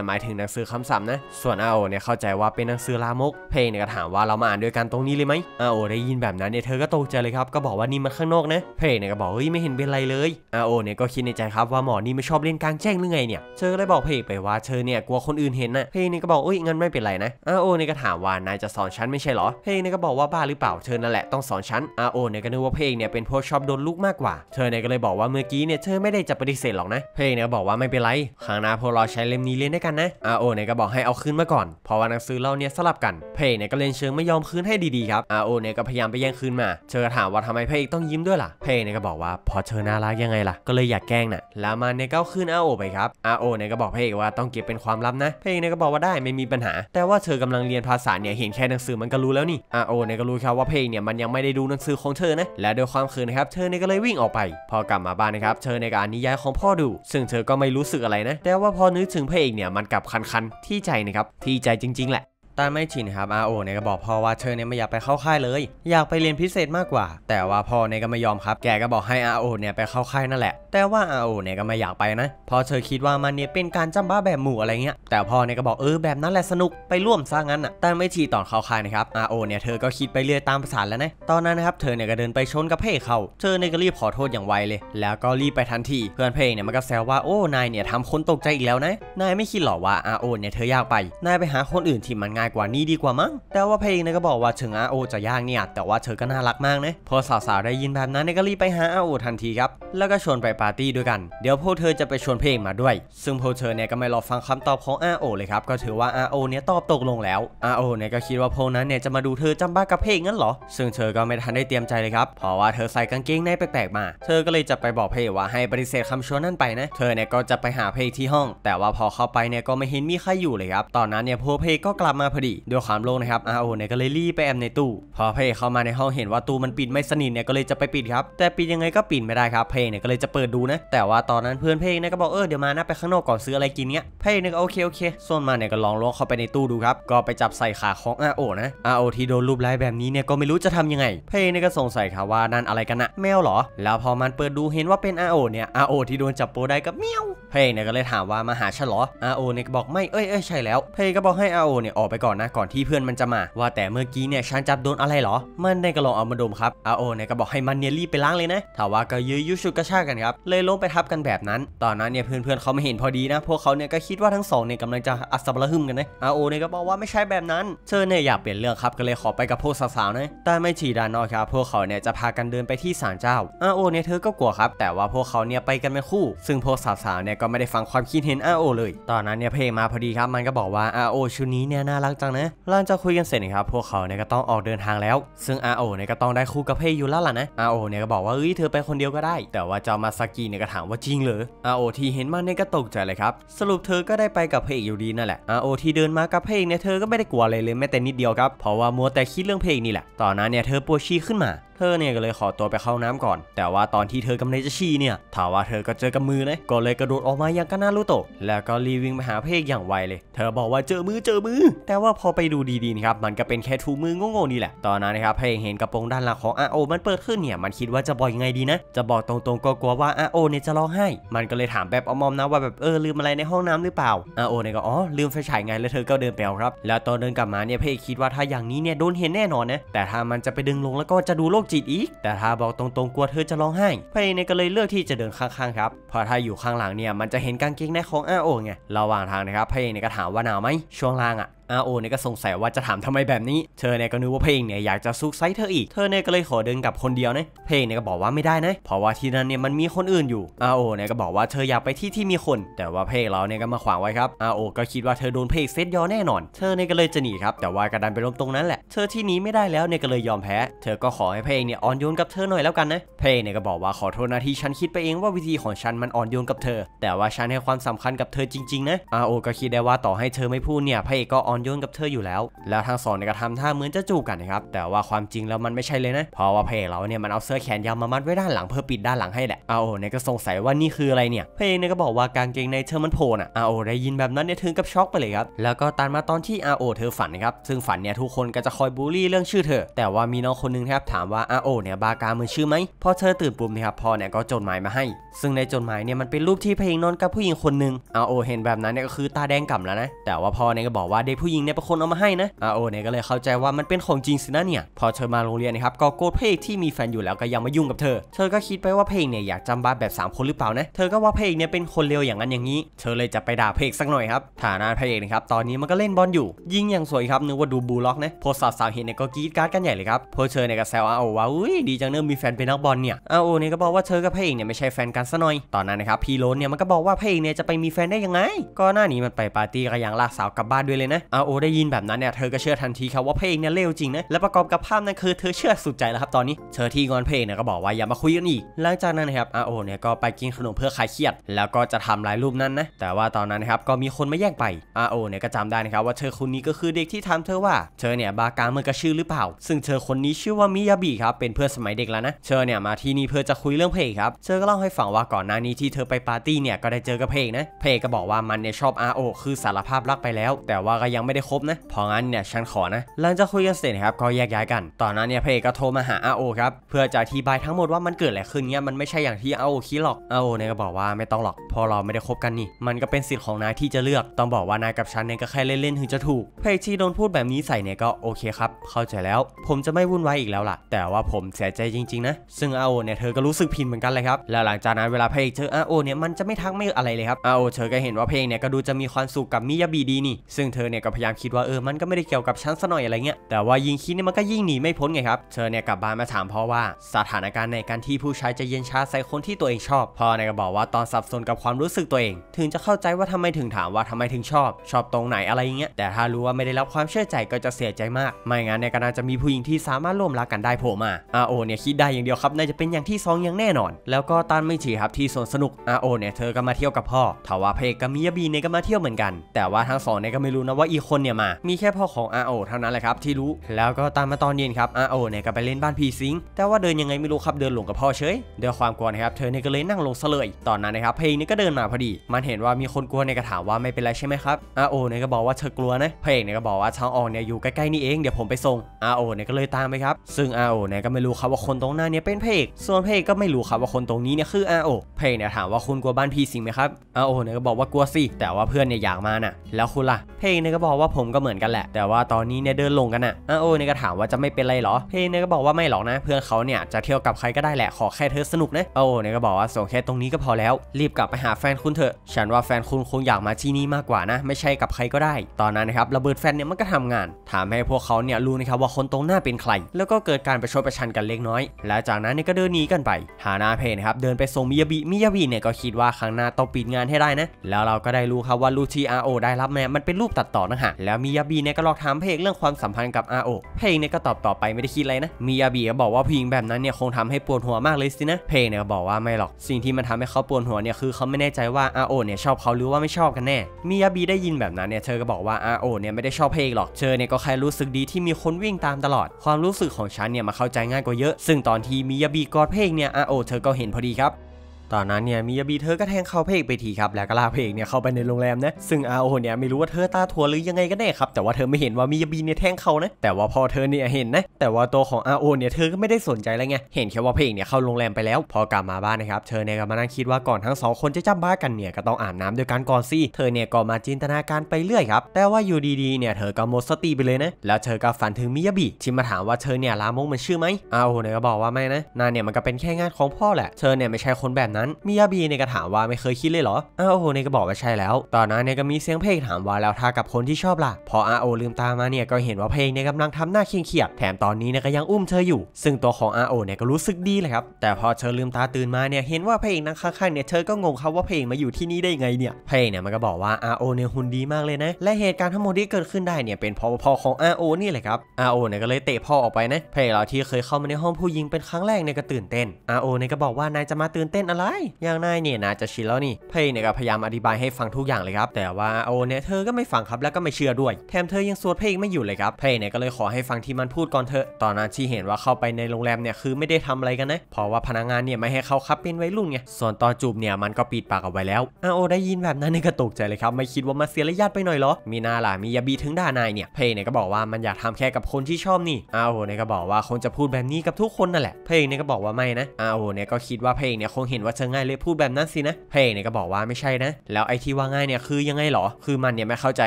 ยหมายถึงหนังสือคำศัพท์นะ ส่วนอาโอเนี่ยเข้าใจว่าเป็นหนังสือลามก เพลงเนี่ยก็ถามว่าเรามาอ่านด้วยกันตรงนี้เลยไหมอาโอได้ยินแบบนั้นเนี่ยเธอก็ตกใจเลยครับ ก็บอกว่านี่มันข้างนอกนะ เพลงเนี่ยก็บอกเฮ้ยไม่เห็นเป็นไรเลยอาโอเนี่ยก็คิดในใจครับว่าหมอนี่ไม่ชอบเล่นกลางแจ้งหรือไงเนี่ยเธอก็เลยบอกเพลงไปว่าเธอเนี่ยกลัวคนอื่นเห็นนะเพลงเนี่ยก็บอกเอ้ยงั้นไม่เป็นไรนะอาโอเนี่ยก็ถามว่านายจะสอนฉันไม่ใช่หรอเพลงนี่ยก็บอกว่าบ้าหรือเปล่า เธอนั่นแหละต้องสอนฉันอาโอเนี่ยก็นึกว่าเพลงเนี่ยเป็นพวกชอบโดนลูกมากกว่า เธอเนี่ยก็เลยบอกว่าเมื่อกี้เนี่ยเธอไม่ได้จะปฏิเสธหรอกนะ เพลงเนี่ยบอกว่าไม่เป็นไร ครั้งหน้าพวกเราใช้เล่มนี้เรียนด้วยกันนะอาโอเนี่ยก็บอกให้เอาคืนมาก่อน เพราะว่าหนังสือเล่าเนี่ยสลับกัน เพลงเนี่ยก็เล่นเชิงไม่ยอมคืนให้ดีๆครับอาโอเนี่ยก็พยายามไปแย่งคืนมา เธอถามว่าทำไมเพลงต้องยิ้มด้วยล่ะ เพลงเนี่ยก็บอกว่าพอเธอน่ารักยังไงล่ะ ก็เลยอยากแกล้งน่ะ แล้วมันเนี่ยก็คืนอาโอไปครับอาโอเนี่ยก็บอกเพลงว่าต้องเก็บเป็นความลับนะเพลงเนี่ยก็บอกว่าได้ไม่มีปัญหา แต่ว่าเธอกำลังเรียนภาษาเนี่ยเห็นแค่หนังสือมันก็รู้แล้วนี่ออาโอเนี่ยก็รู้ครับว่าเพลงเนี่ยมันยังไม่ได้ดูหนังสือของเธอนะ และด้วยความเขินนะครับ เธอเนี่ยก็เลยวิ่งออกไป พอกลับมาบ้านนะครับ เธอเนก็อ่านนิยายของพ่อดู ซึ่งเธอก็ไม่รู้สึกอะไรนะ แต่ว่าพอนึกถึงเพลงเนี่ยมันกลับคันๆ ที่ใจนะครับ ที่ใจจริงๆ แหละต้านไม่ชินครับอาโอเนี่ยก็บอกพ่อว่าเธอเนี่ยไม่อยากไปเข้าค่ายเลย อยากไปเรียนพิเศษมากกว่า แต่ว่าพ่อเนี่ยก็ไม่ยอมครับแกก็บอกให้อาโอเนี่ยไปเข้าค่ายนั่นแหละ แต่ว่าอาโอเนี่ยก็ไม่อยากไปนะ พอเธอคิดว่ามันเนี่ยเป็นการจำบ้าแบบหมู่อะไรเงี้ยแต่พ่อเนี่ยก็บอกเออแบบนั้นแหละสนุกไปร่วมซะงั้นอ่ะต้านไม่ชีตอนเข้าค่ายนะครับอาโอเนี่ยเธอก็คิดไปเรื่อยตามภาษาแล้วนะตอนนั้นนะครับ เธอเนี่ยก็เดินไปชนกับเพ่เขาเธอเนี่ยก็รีบขอโทษอย่างไวเลย แล้วก็รีบไปทันทีเพื่อนเพ่เนี่ยมันก็แซวว่าโอ้นายเนี่ยทำคนตกใจอีกแล้วนะนายไม่คิดหรอว่าอาโอเนี่ยเธออยากไปนายไปหาคนอื่นที่มันง่ายายกว่านี้ดีกว่ามั้ง แต่ว่าเพลงนะก็บอกว่าถึงอาโอจะยากเนี่ย แต่ว่าเธอก็น่ารักมากนะพอสาวๆได้ยินแบบนั้นก็รีบไปหาอาโอทันทีครับ แล้วก็ชวนไปปาร์ตี้ด้วยกัน เดี๋ยวพวกเธอจะไปชวนเพลงมาด้วย ซึ่งพวกเธอเนี่ยก็ไม่รอฟังคำตอบของอาโอเลยครับ ก็ถือว่าอาโอเนี่ยตอบตกลงแล้วอาโอเนี่ยก็คิดว่าพวกนั้นเนี่ยจะมาดูเธอจำบ้ากับเพลงงั้นเหรอ ซึ่งเธอก็ไม่ทันได้เตรียมใจเลยครับ เพราะว่าเธอใส่กางเกงในแปลกๆมา เธอก็เลยจะไปบอกเพลงว่าให้ปฏิเสธคำชวนนั่นไปนะ เธอเนี่ยก็จะไปหาเพลงที่ห้อง แต่ว่าพอเข้าไปเนี่ยก็ไม่เห็นมีใครอยู่เลยครับตอนนั้นเนี่ยพวกเพลงก็กลับมาพอดีด้วยความโล่งนะครับอาโอเนี่ยก็เลยรีบไปแอบในตู้พอพเพ่เข้ามาในห้องเห็นว่าตู้มันปิดไม่สนิทเนี่ยก็เลยจะไปปิดครับ แต่ปิดยังไงก็ปิดไม่ได้ครับพเพ่เนี่ยก็เลยจะเปิดดูนะ แต่ว่าตอนนั้นเพื่อนพเพ่เนี่ยก็บอกเออเดี๋ยวมานะไปข้างนอกก่อนซื้ออะไรกินเนี้ยพเพ่เนี่ยก็โอเคโอเคส่วนมาเนี่ยก็ลองล้วงเข้าไปในตู้ดูครับก็ไปจับใส่ขาของอาโอนะอาโอที่โดนรูปไล่แบบนี้เนี่ยก็ไม่รู้จะทำยังไงพเพ่เนี่ยก็สงสัยครับว่า นั่นอะไรกันนะแมวหรอ แล้วพอมันเปิดดูเห็นว่าเป็นอาโอเนี่ยอาโอที่โดนจับโปได้ ก็เมียวพเเนี่ยก็เลยถามว่ามาหาฉันหรออาโอเนี่ยก็บอกไม่เอ้ยเอ้ยใช่แล้วพเก็บอกให้อาโอเนี่ยออกไปก่อนนะก่อนที่เพื่อนมันจะมา ว่าแต่เมื่อกี้เนี่ยฉันจับโดนอะไรหรอ มันได้กระลองเอามาดมครับอาโอเนี่ยก็บอกให้มันเนี่ยรีบไปล้างเลยนะถาว่าก็ยื้อยุชุดกระชากกันครับเลยล้มไปทับกันแบบนั้น ตอนนั้นเนี่ยเพื่อนเพื่อนเขาไม่เห็นพอดีนะ พวกเขาเนี่ยก็คิดว่าทั้งสองเนี่ยกำลังจะอัศบระหึมกันนะอาโอเนี่ยก็บอกว่าไม่ใช่แบบนั้นเธอเนี่ยอยากเปลี่ยนเรื่องครับก็เลยขอไปกับพวกสาวๆนะแต่ไม่ฉีดานอครับพวกเขาเนี่ยจะพากันเดินไปที่ศาลเจ้าอาโอเนี่ยเธอก็กลัวครับ แต่ว่าพวกเขาเนี่ยไปกันเป็นคู่ซึ่งพวกสาวๆเนี่ยก็ไม่ได้ฟังความคิดเห็นอาโอเลย ตอนนั้นเนี่ยเพลงมาพอดีครับมันก็บอกว่าอาโอชุดนี้เนี่ยน่ารัักจังนะหลังจากคุยกันเสร็จนะครับ พวกเขาเนี่ยก็ต้องออกเดินทางแล้ว ซึ่งอาโอเนี่ยก็ต้องได้คู่กับเพยอยู่แล้วล่ะนะอาโอเนี่ยก็บอกว่าเอ้ยเธอไปคนเดียวก็ได้ แต่ว่าเจ้ามาซากิเนี่ยก็ถามว่าจริงเหรออาโอที่เห็นมาเนี่ยก็ตกใจเลยครับสรุปเธอก็ได้ไปกับเพยอยู่ดีนั่นแหละอาโอที่เดินมากับเพยเนี่ยเธอก็ไม่ได้กลัวอะไรเลยแม้แต่นิดเดียวครับเพราะว่ามัวแต่คิดเรื่องเพยนี่แหละ ตอนนั้นเนี่ยเธอปวดชีขึ้นมาเธอเนี่ยก็เลยขอตัวไปเข้าน้ำก่อน แต่ว่าตอนที่เธอกำลังจะฉี่เนี่ยถาว่าเธอก็เจอกับมือเลย ก็เลยกระโดดออกมาอย่างกานารุโตะแล้วก็รีวิ่งไปหาเพกอย่างไวเลย เธอบอกว่าเจอมือเจอมือ แต่ว่าพอไปดูดีๆนะครับ มันก็เป็นแค่ทูมือโง่ๆนี่แหละ ตอนนั้นนะครับเพกเห็นกระโปรงด้านหลังของอาโอมันเปิดขึ้นเนี่ย มันคิดว่าจะบอกยังไงดีนะ จะบอกตรงๆก็กลัวว่าอาโอเนี่ยจะร้องไห้ มันก็เลยถามแบบอมอมนะว่าแบบเออลืมอะไรในห้องน้ำหรือเปล่าอาโอเนี่ยก็อ๋อลืมไฟฉายไงแล้วเธอก็เดินไปเอาครับ แล้วตอนเดินกลับมาเนี่ยเพกคิดว่าถ้าอย่างนี้เนี่ยโดนเห็นแน่นอนนะแต่ถ้ามันจะไปดึงลงแล้วก็จะดูโลกจิตอีกแต่ทาบอกตรงๆกลัวเธอจะร้องไห้พระเนี่ยก็เลยเลือกที่จะเดินข้างๆครับเพราะถ้าอยู่ข้างหลังเนี่ย มันจะเห็นกางเกงในของอาโอไงระหว่างทางนะครับพระเเนี่ยก็ถามว่าหนาวไหมช่วงล่างอ่ะอาโอเนี่ยก็สงสัยว่าจะถามทำไมแบบนี้ เธอเนี่ยก็นึกว่าเพลงเนี่ยอยากจะซุกไซเธออีก เธอเนี่ยก็เลยขอเดินกับคนเดียวนะเพลงเนี่ยก็บอกว่าไม่ได้นะ เพราะว่าที่นั่นเนี่ยมันมีคนอื่นอยู่อาโอเนี่ยก็บอกว่าเธออยากไปที่ที่มีคน แต่ว่าเพลงเราเนี่ยก็มาขวางไว้ครับ อาโอก็คิดว่าเธอโดนเพลงเซตยอแน่นอน เธอเนี่ยก็เลยจะหนีครับ แต่ว่ากระดันไปล้มตรงนั้นแหละ เธอที่หนีไม่ได้แล้วเนี่ยก็เลยยอมแพ้ เธอก็ขอให้เพลงเนี่ยอ่อนโยนกับเธอหน่อยแล้วกันนะ เพลงเนี่ยก็บอกว่าขอโทษนะที่ฉันคิดไปเองว่าวิธีของฉันมันอ่อนโยนกับเธอ แต่ว่าฉันให้ความสำคัญกับเธอจริงๆนะอาโอก็คิดได้ว่าต่อให้เธอไม่พูดเนี่ยเพลงก็อ่อนอนโยนกับเธออยู่แล้ว แล้วทั้งสองเนี่ยก็ทำท่าเหมือนจะจูบกันนะครับ แต่ว่าความจริงแล้วมันไม่ใช่เลยนะเพราะว่าพระเอกเราเนี่ยมันเอาเสื้อแขนยาวมามัดไว้ด้านหลังเพื่อปิดด้านหลังให้แหละอาโอเนี่ยก็สงสัยว่านี่คืออะไรเนี่ยพระเอกเนี่ยก็บอกว่ากางเกงในเธอมันโผล่อะอาโอได้ยินแบบนั้นเนี่ยถึงกับช็อกไปเลยครับ แล้วก็ตามมาตอนที่อาโอเธอฝันนะครับ ซึ่งฝันเนี่ยทุกคนก็จะคอยบูลลี่เรื่องชื่อเธอ แต่ว่ามีน้องคนนึงครับถามว่าอาโอเนี่ยบากามือชื่อไหมพอเธอตื่นปุ๊บนะครับพ่อเนี่ยก็จดหมายมาให้ ซึ่งในจดหมายเนี่ยมันเป็นรูปที่พระเอกนอนกับผู้หญิงคนนึงอาโอเห็นแบบนั้นเนี่ยก็คือตาแดงก่ำแล้วนะแต่ว่าพ่อเนี่ยก็บอกว่าเด็กผู้ผู้หญิงเนี่ยเป็นคนเอามาให้นะอาโอเนี่ยก็เลยเข้าใจว่ามันเป็นของจริงสินะเนี่ย พอเธอมาโรงเรียนนะครับ ก็โกรธเพลงที่มีแฟนอยู่แล้วก็ยังมายุ่งกับเธอ เธอก็คิดไปว่าเพลงเนี่ยอยากจำบ้าแบบ 3 คนหรือเปล่านะ เธอก็ว่าเพลงเนี่ยเป็นคนเลวอย่างนั้นอย่างนี้ เธอเลยจะไปด่าเพลงสักหน่อยครับ ฐานะเพลงเอกนะครับตอนนี้มันก็เล่นบอลอยู่ ยิงอย่างสวยครับ นึกว่าดูบูล็อกนะพอสาวสาวเห็นเนี่ยก็กรี๊ดการ์ดกันใหญ่เลยครับ พอเธอเนี่ยก็แซวอาโอว่า อุ้ยดีจังเนอ่มีแฟนเป็นนักบอลเนี่ยอาโอเนี่ยก็บอกว่าเธอกับพละเนี่ยไม่ใช่แฟนกันซะหน่อยตอนนั้นนะครับพีโรนเนี่ยมันก็บอกว่าพลงเนี่ยจะไปมีแฟนได้ยังไง ก็หน้านี้มันไปปาร์ตี้กับยังลากสาวกลับบ้านด้วยเลยนะออาโอได้ยินแบบนั้นเนี่ยเธอ ก็เชื่อทันทีครับว่าเพลงเนี่ยเลวจริงนะและประกอบกับภาพนั้นคือเธอเชื่อสุดใจแล้วครับตอนนี้เธอที่งอนเพลงเนี่ยก็บอกว่าอย่ามาคุยกันอีก หลังจากนั้นนะครับอาโอเนี่ยก็ไปกินขนมเพื่อคลายเครียด แล้วก็จะทำลายรูปนั้นนะแต่ว่าตอนนั้นนะครับก็มีคนมาแย่งไปอาโอเนี่ยก็จำได้นะครับว่าเธอคนนี้ก็คือเด็กที่ถามเธอว่า เธอเนี่ยบากาเมื่อกระชื่อหรือเปล่า ซึ่งเธอคนนี้ชื่อว่ามิยาบิครับเป็นเพื่อนสมัยเด็กแล้วนะเธอเนี่ยมาที่นี่เพื่อจะคุยเรื่องเพลงครับเธอก็เล่าให้ฟังว่าก่อนหน้านี้ที่เธอไปปาร์ตี้เนี่ยก็ได้เจอกับเพลงนะเพลงก็บอกว่ามันเนี่ยชอบอาโอคือสารภาพรักไปแล้ว แต่ว่าก็ยังไม่ได้ครบนะ เพราะงั้นเนี่ยฉันขอนะ หลังจากคุยกันเสร็จครับก็แยกย้ายกัน ตอนนั้นเนี่ยพระเอกก็โทรมาหาอาโอครับ เพื่อจะอธิบายทั้งหมดว่ามันเกิดอะไรขึ้นเนี่ยมันไม่ใช่อย่างที่อาโอคิดหรอกอาโอเนี่ยก็บอกว่าไม่ต้องหรอก พอเราไม่ได้คบกันนี่ มันก็เป็นสิทธิ์ของนายที่จะเลือกต้องบอกว่านายกับฉันเนี่ยก็แค่เล่นๆ ถึงจะถูกพระเอกที่โดนพูดแบบนี้ใส่เนี่ยก็โอเคครับ เข้าใจแล้ว ผมจะไม่วุ่นวายอีกแล้วล่ะ แต่ว่าผมเสียใจจริง ๆนะ ซึ่งอาโอเนี่ยเธอก็รู้สึกผิดเหมือนกันเลยครับ แล้วหลังจากนั้นเวลาพระเอกเจออาโอเนี่ยมันจะไม่ทักไม่อะไรเลยครับอาโอเธอก็เห็นว่าเพลงเนี่ยก็ดูจะมีความสุขกับมิยาบีดีนี่ซึ่งเธอเนี่ยก็พยายามคิดว่าเออมันก็ไม่ได้เกี่ยวกับฉันซะหน่อยอะไรเงี้ยแต่ว่ายิงคิดเนี่ยมันก็ยิ่งหนีไม่พ้นไงครับเธอเนี่ยกลับบ้านมาถามพ่อว่าสถานการณ์ในการที่ผู้ชายจะเย็นชาใส่คนที่ตัวเองชอบพ่อเนี่ยก็บอกว่าตอนสับสนกับความรู้สึกตัวเอง ถึงจะเข้าใจว่าทำไมถึงถามว่าทำไมถึงชอบ ชอบตรงไหนอะไรเงี้ยแต่ถ้ารู้ว่าไม่ได้รับความเชื่อใจก็จะเสียใจมากไม่งั้นเนี่ยก็น่าจะมีผู้หญิงที่สามารถร่วมรักกันได้โผล่มาอาโอเนี่ยคิดได้อย่างเดียวครับน่าจะเป็นอย่างที่2อย่างแน่นอน แล้วก็ตันไม่ฉีครับที่สวนสนุกอาโอเนี่ยเธอก็มาเที่ยวกับพ่อทว่าเพกกับมิยาบีเนี่ยก็มาเที่ยวเหมือนกัน แต่ว่าทั้งสองเนี่ยก็ไม่รู้นะว่าอิี่คนเนี่ยมามีแค่พ่อของอาโอเท่านั้นแหละครับที่รู้แล้วก็ตามมาตอนเย็นครับอาโอเนี่ยก็ไปเล่นบ้านพีซิงแต่ว่าเดินยังไงไม่รู้ครับเดินหลงกับพ่อเฉยด้วยความกลัวนะครับเธอเนี่ยก็เลยนั่งลงเสลยตอนนั้นนะครับเพลงนี่ก็เดินมาพอดี มันเห็นว่ามีคนกลัวเนี่ยก็ถามว่าไม่เป็นไรใช่ไหมครับอาโอเนี่ยก็บอกว่าเธอกลัวนะเพลงเนี่ยก็บอกว่าทางออกเนี่ยอยู่ใกล้ๆนี่เองเดี๋ยวผมไปส่งอาโอเนี่ยก็เลยตามไปครับซึ่งอาโอเนี่ยก็ไม่รู้ครับว่าคนตรงหน้าเนี่ยเป็นเพลงส่วนเพลงก็ไม่รู้ครับว่าคนตรงนี้เนี่ยคืออาโอเพลงเนี่ยถามว่าคุณกลัวบ้านพีซิงไหมครับอาโอเนี่ยก็บอกว่ากลัวสิแต่ว่าเพื่อนเนี่ยอยากมาน่ะแล้วคุณล่ะเพลงเนี่ยก็บอกว่าผมก็เหมือนกันแหละ แต่ว่าตอนนี้เนี่ยเดินลงกันอะอ้าโอเนี่ยก็ถามว่าจะไม่เป็นไรหรอ เพนเนี่ยก็บอกว่าไม่หรอกนะ เพื่อนเขาเนี่ยจะเที่ยวกับใครก็ได้แหละขอแค่เธอสนุกนะอ้าโอเนี่ยก็บอกว่าส่งแค่ตรงนี้ก็พอแล้วรีบกลับไปหาแฟนคุณเถอะฉันว่าแฟนคุณคงอยากมาที่นี่มากกว่านะ ไม่ใช่กับใครก็ได้ตอนนั้นนะครับระเบิดแฟนเนี่ยมันก็ทำงานถามให้พวกเขาเนี่ยรู้นะครับว่าคนตรงหน้าเป็นใคร แล้วก็เกิดการประชดประชันกันเล็กน้อย และจากนั้นเนี่ยก็เดินหนีกันไปหานาเพนครับเดินไปส่งมิยาบิมิยาบิเนี่ยก็คิดว่าครั้งหน้าต้องปิดงานให้ได้นะแล้วเราก็ได้รู้ครับว่ารูทีอาโอได้รับแม่มันเป็นรูปตัดต่อนะหากแล้วมิยาบีเนี่ยก็ลองถามเพลงเรื่องความสัมพันธ์กับอาโอเพลงเนี่ยก็ตอบต่อไปไม่ได้คิดอะไรนะ มิยาบีก็บอกว่าผู้หญิงแบบนั้นเนี่ยคงทำให้ปวดหัวมากเลยสินะ เพลงเนี่ยบอกว่าไม่หรอก สิ่งที่มันทำให้เขาปวดหัวเนี่ยคือเขาไม่แน่ใจว่าอาโอเนี่ยชอบเขาหรือว่าไม่ชอบกันแน่ มิยาบีได้ยินแบบนั้นเนี่ยเธอก็บอกว่าอาโอเนี่ยไม่ได้ชอบเพลงหรอก เธอเนี่ยก็แค่รู้สึกดีที่มีคนวิ่งตามตลอด ความรู้สึกของฉันเนี่ยมาเข้าใจง่ายกว่าเยอะ ซึ่งตอนที่มิยาบีกอดเพลงเนี่ยอาโอเธอก็เห็นพอดีครับตอนนั้นเนี่ยมิยาบีเธอก็แทงเขาเพกไปทีครับแล้วก็ลาเพกเนี่ยเข้าไปในโรงแรมนะซึ่งอาโอเนี่ยไม่รู้ว่าเธอตาทัวหรือยังไงก็ได้ครับแต่ว่าเธอไม่เห็นว่ามิยาบีเนี่ยแทงเขานะแต่ว่าพอเธอเนี่ยเห็นนะแต่ว่าตัวของอาโอเนี่ยเธอก็ไม่ได้สนใจอะไรไงเห็นแค่ว่าเพกเนี่ยเข้าโรงแรมไปแล้วพอกลับมาบ้านนะครับเธอเนี่ยก็มานั่งคิดว่าก่อนทั้งสองคนจะจับบ้ากันเนี่ยก็ต้องอาบน้ำด้วยกันก่อนสิเธอเนี่ยก็มาจินตนาการไปเรื่อยครับแต่ว่าอยู่ดีๆเนี่ยเธอก็หมดสติไปเลยนะแล้วเธอก็ฝันถึงมิยาบีที่มาถามว่าเธอเนี่ยลามกมันชื่อไหมอาโอเนี่ยก็บอกว่าไม่นะนานเนี่ยมันก็เป็นแค่งานของพ่อแหละเธอเนี่ยไม่ใช่คนแบบั้นมิยาบีเนี่ยก็ถามว่าไม่เคยคิดเลยเหรออาโอเนี่ยก็บอกว่าใช่แล้ว ตอนนั้นเนี่ยก็มีเสียงเพลงถามว่าแล้วทากับคนที่ชอบล่ะพออาโอลืมตามาเนี่ยก็เห็นว่าเพลงเนี่ยกำลังทำหน้าเคียงเคียดแถมตอนนี้เนี่ยก็ยังอุ้มเธออยู่ ซึ่งตัวของอาโอเนี่ยก็รู้สึกดีเลยครับ แต่พอเธอลืมตาตื่นมาเนี่ยเห็นว่าเพลงนั่งข้างๆเนี่ยเธอก็งงครับว่าเพลงมาอยู่ที่นี่ได้ไงเนี่ย เพลงเนี่ยมันก็บอกว่าอาโอเนี่ยหุ่นดีมากเลยนะ และเหตุการณ์ทั้งหมดที่เกิดขึ้นได้เนี่ยเป็นพอพอของอาโอนี่แหละครับอาโอเนี่ยก็เลยเตะพ่อออกไปนะเพลงเราที่เคยเข้ามาในห้องผู้หญิงเป็นครั้งแรกเนี่ยก็ตื่นเต้นอาโอเนี่ยก็บอกว่านายจะมาตื่นเต้นอะไรายอย่างนายเนี่ยนะจะชินแล้วนี่ เพย์เนี่ยก็พยายามอธิบายให้ฟังทุกอย่างเลยครับ แต่ว่าโอเนี่ยเธอก็ไม่ฟังครับแล้วก็ไม่เชื่อด้วย แถมเธอยังสวดเพย์ไม่อยู่เลยครับ เพย์เนี่ยก็เลยขอให้ฟังที่มันพูดก่อนเถอะตอนนั้นที่เห็นว่าเข้าไปในโรงแรมเนี่ยคือไม่ได้ทำอะไรกันนะ เพราะว่าพนักงานเนี่ยไม่ให้เขาครับเป็นไว้รุ่นไง ส่วนตอนจูบเนี่ยมันก็ปิดปากเอาไว้แล้วอาโอได้ยินแบบนั้นเนี่ยก็ตกใจเลยครับ ไม่คิดว่ามาเสียระยะไปหน่อยหรอ มีนาล่ะมียาบีถึงด่านายเนี่ย เพย์เนี่ยก็บอกว่ามันอยากทำแค่กับคนที่ชอบนี่อาโอเนี่ยก็บอกว่าคนจะพูดแบบนี้กับทุกคนนั่นแหละเพย์เนี่ยก็บอกว่าไม่นะอาโอเนี่ยก็คิดว่าเพย์เนี่ยคงเห็นว่าจะง่ายเลยพูดแบบนั้นสินะ เพลงเอกเนี่ยก็บอกว่าไม่ใช่นะ แล้วไอที่ว่าง่ายเนี่ยคือยังไงหรอคือมันเนี่ยไม่เข้าใจ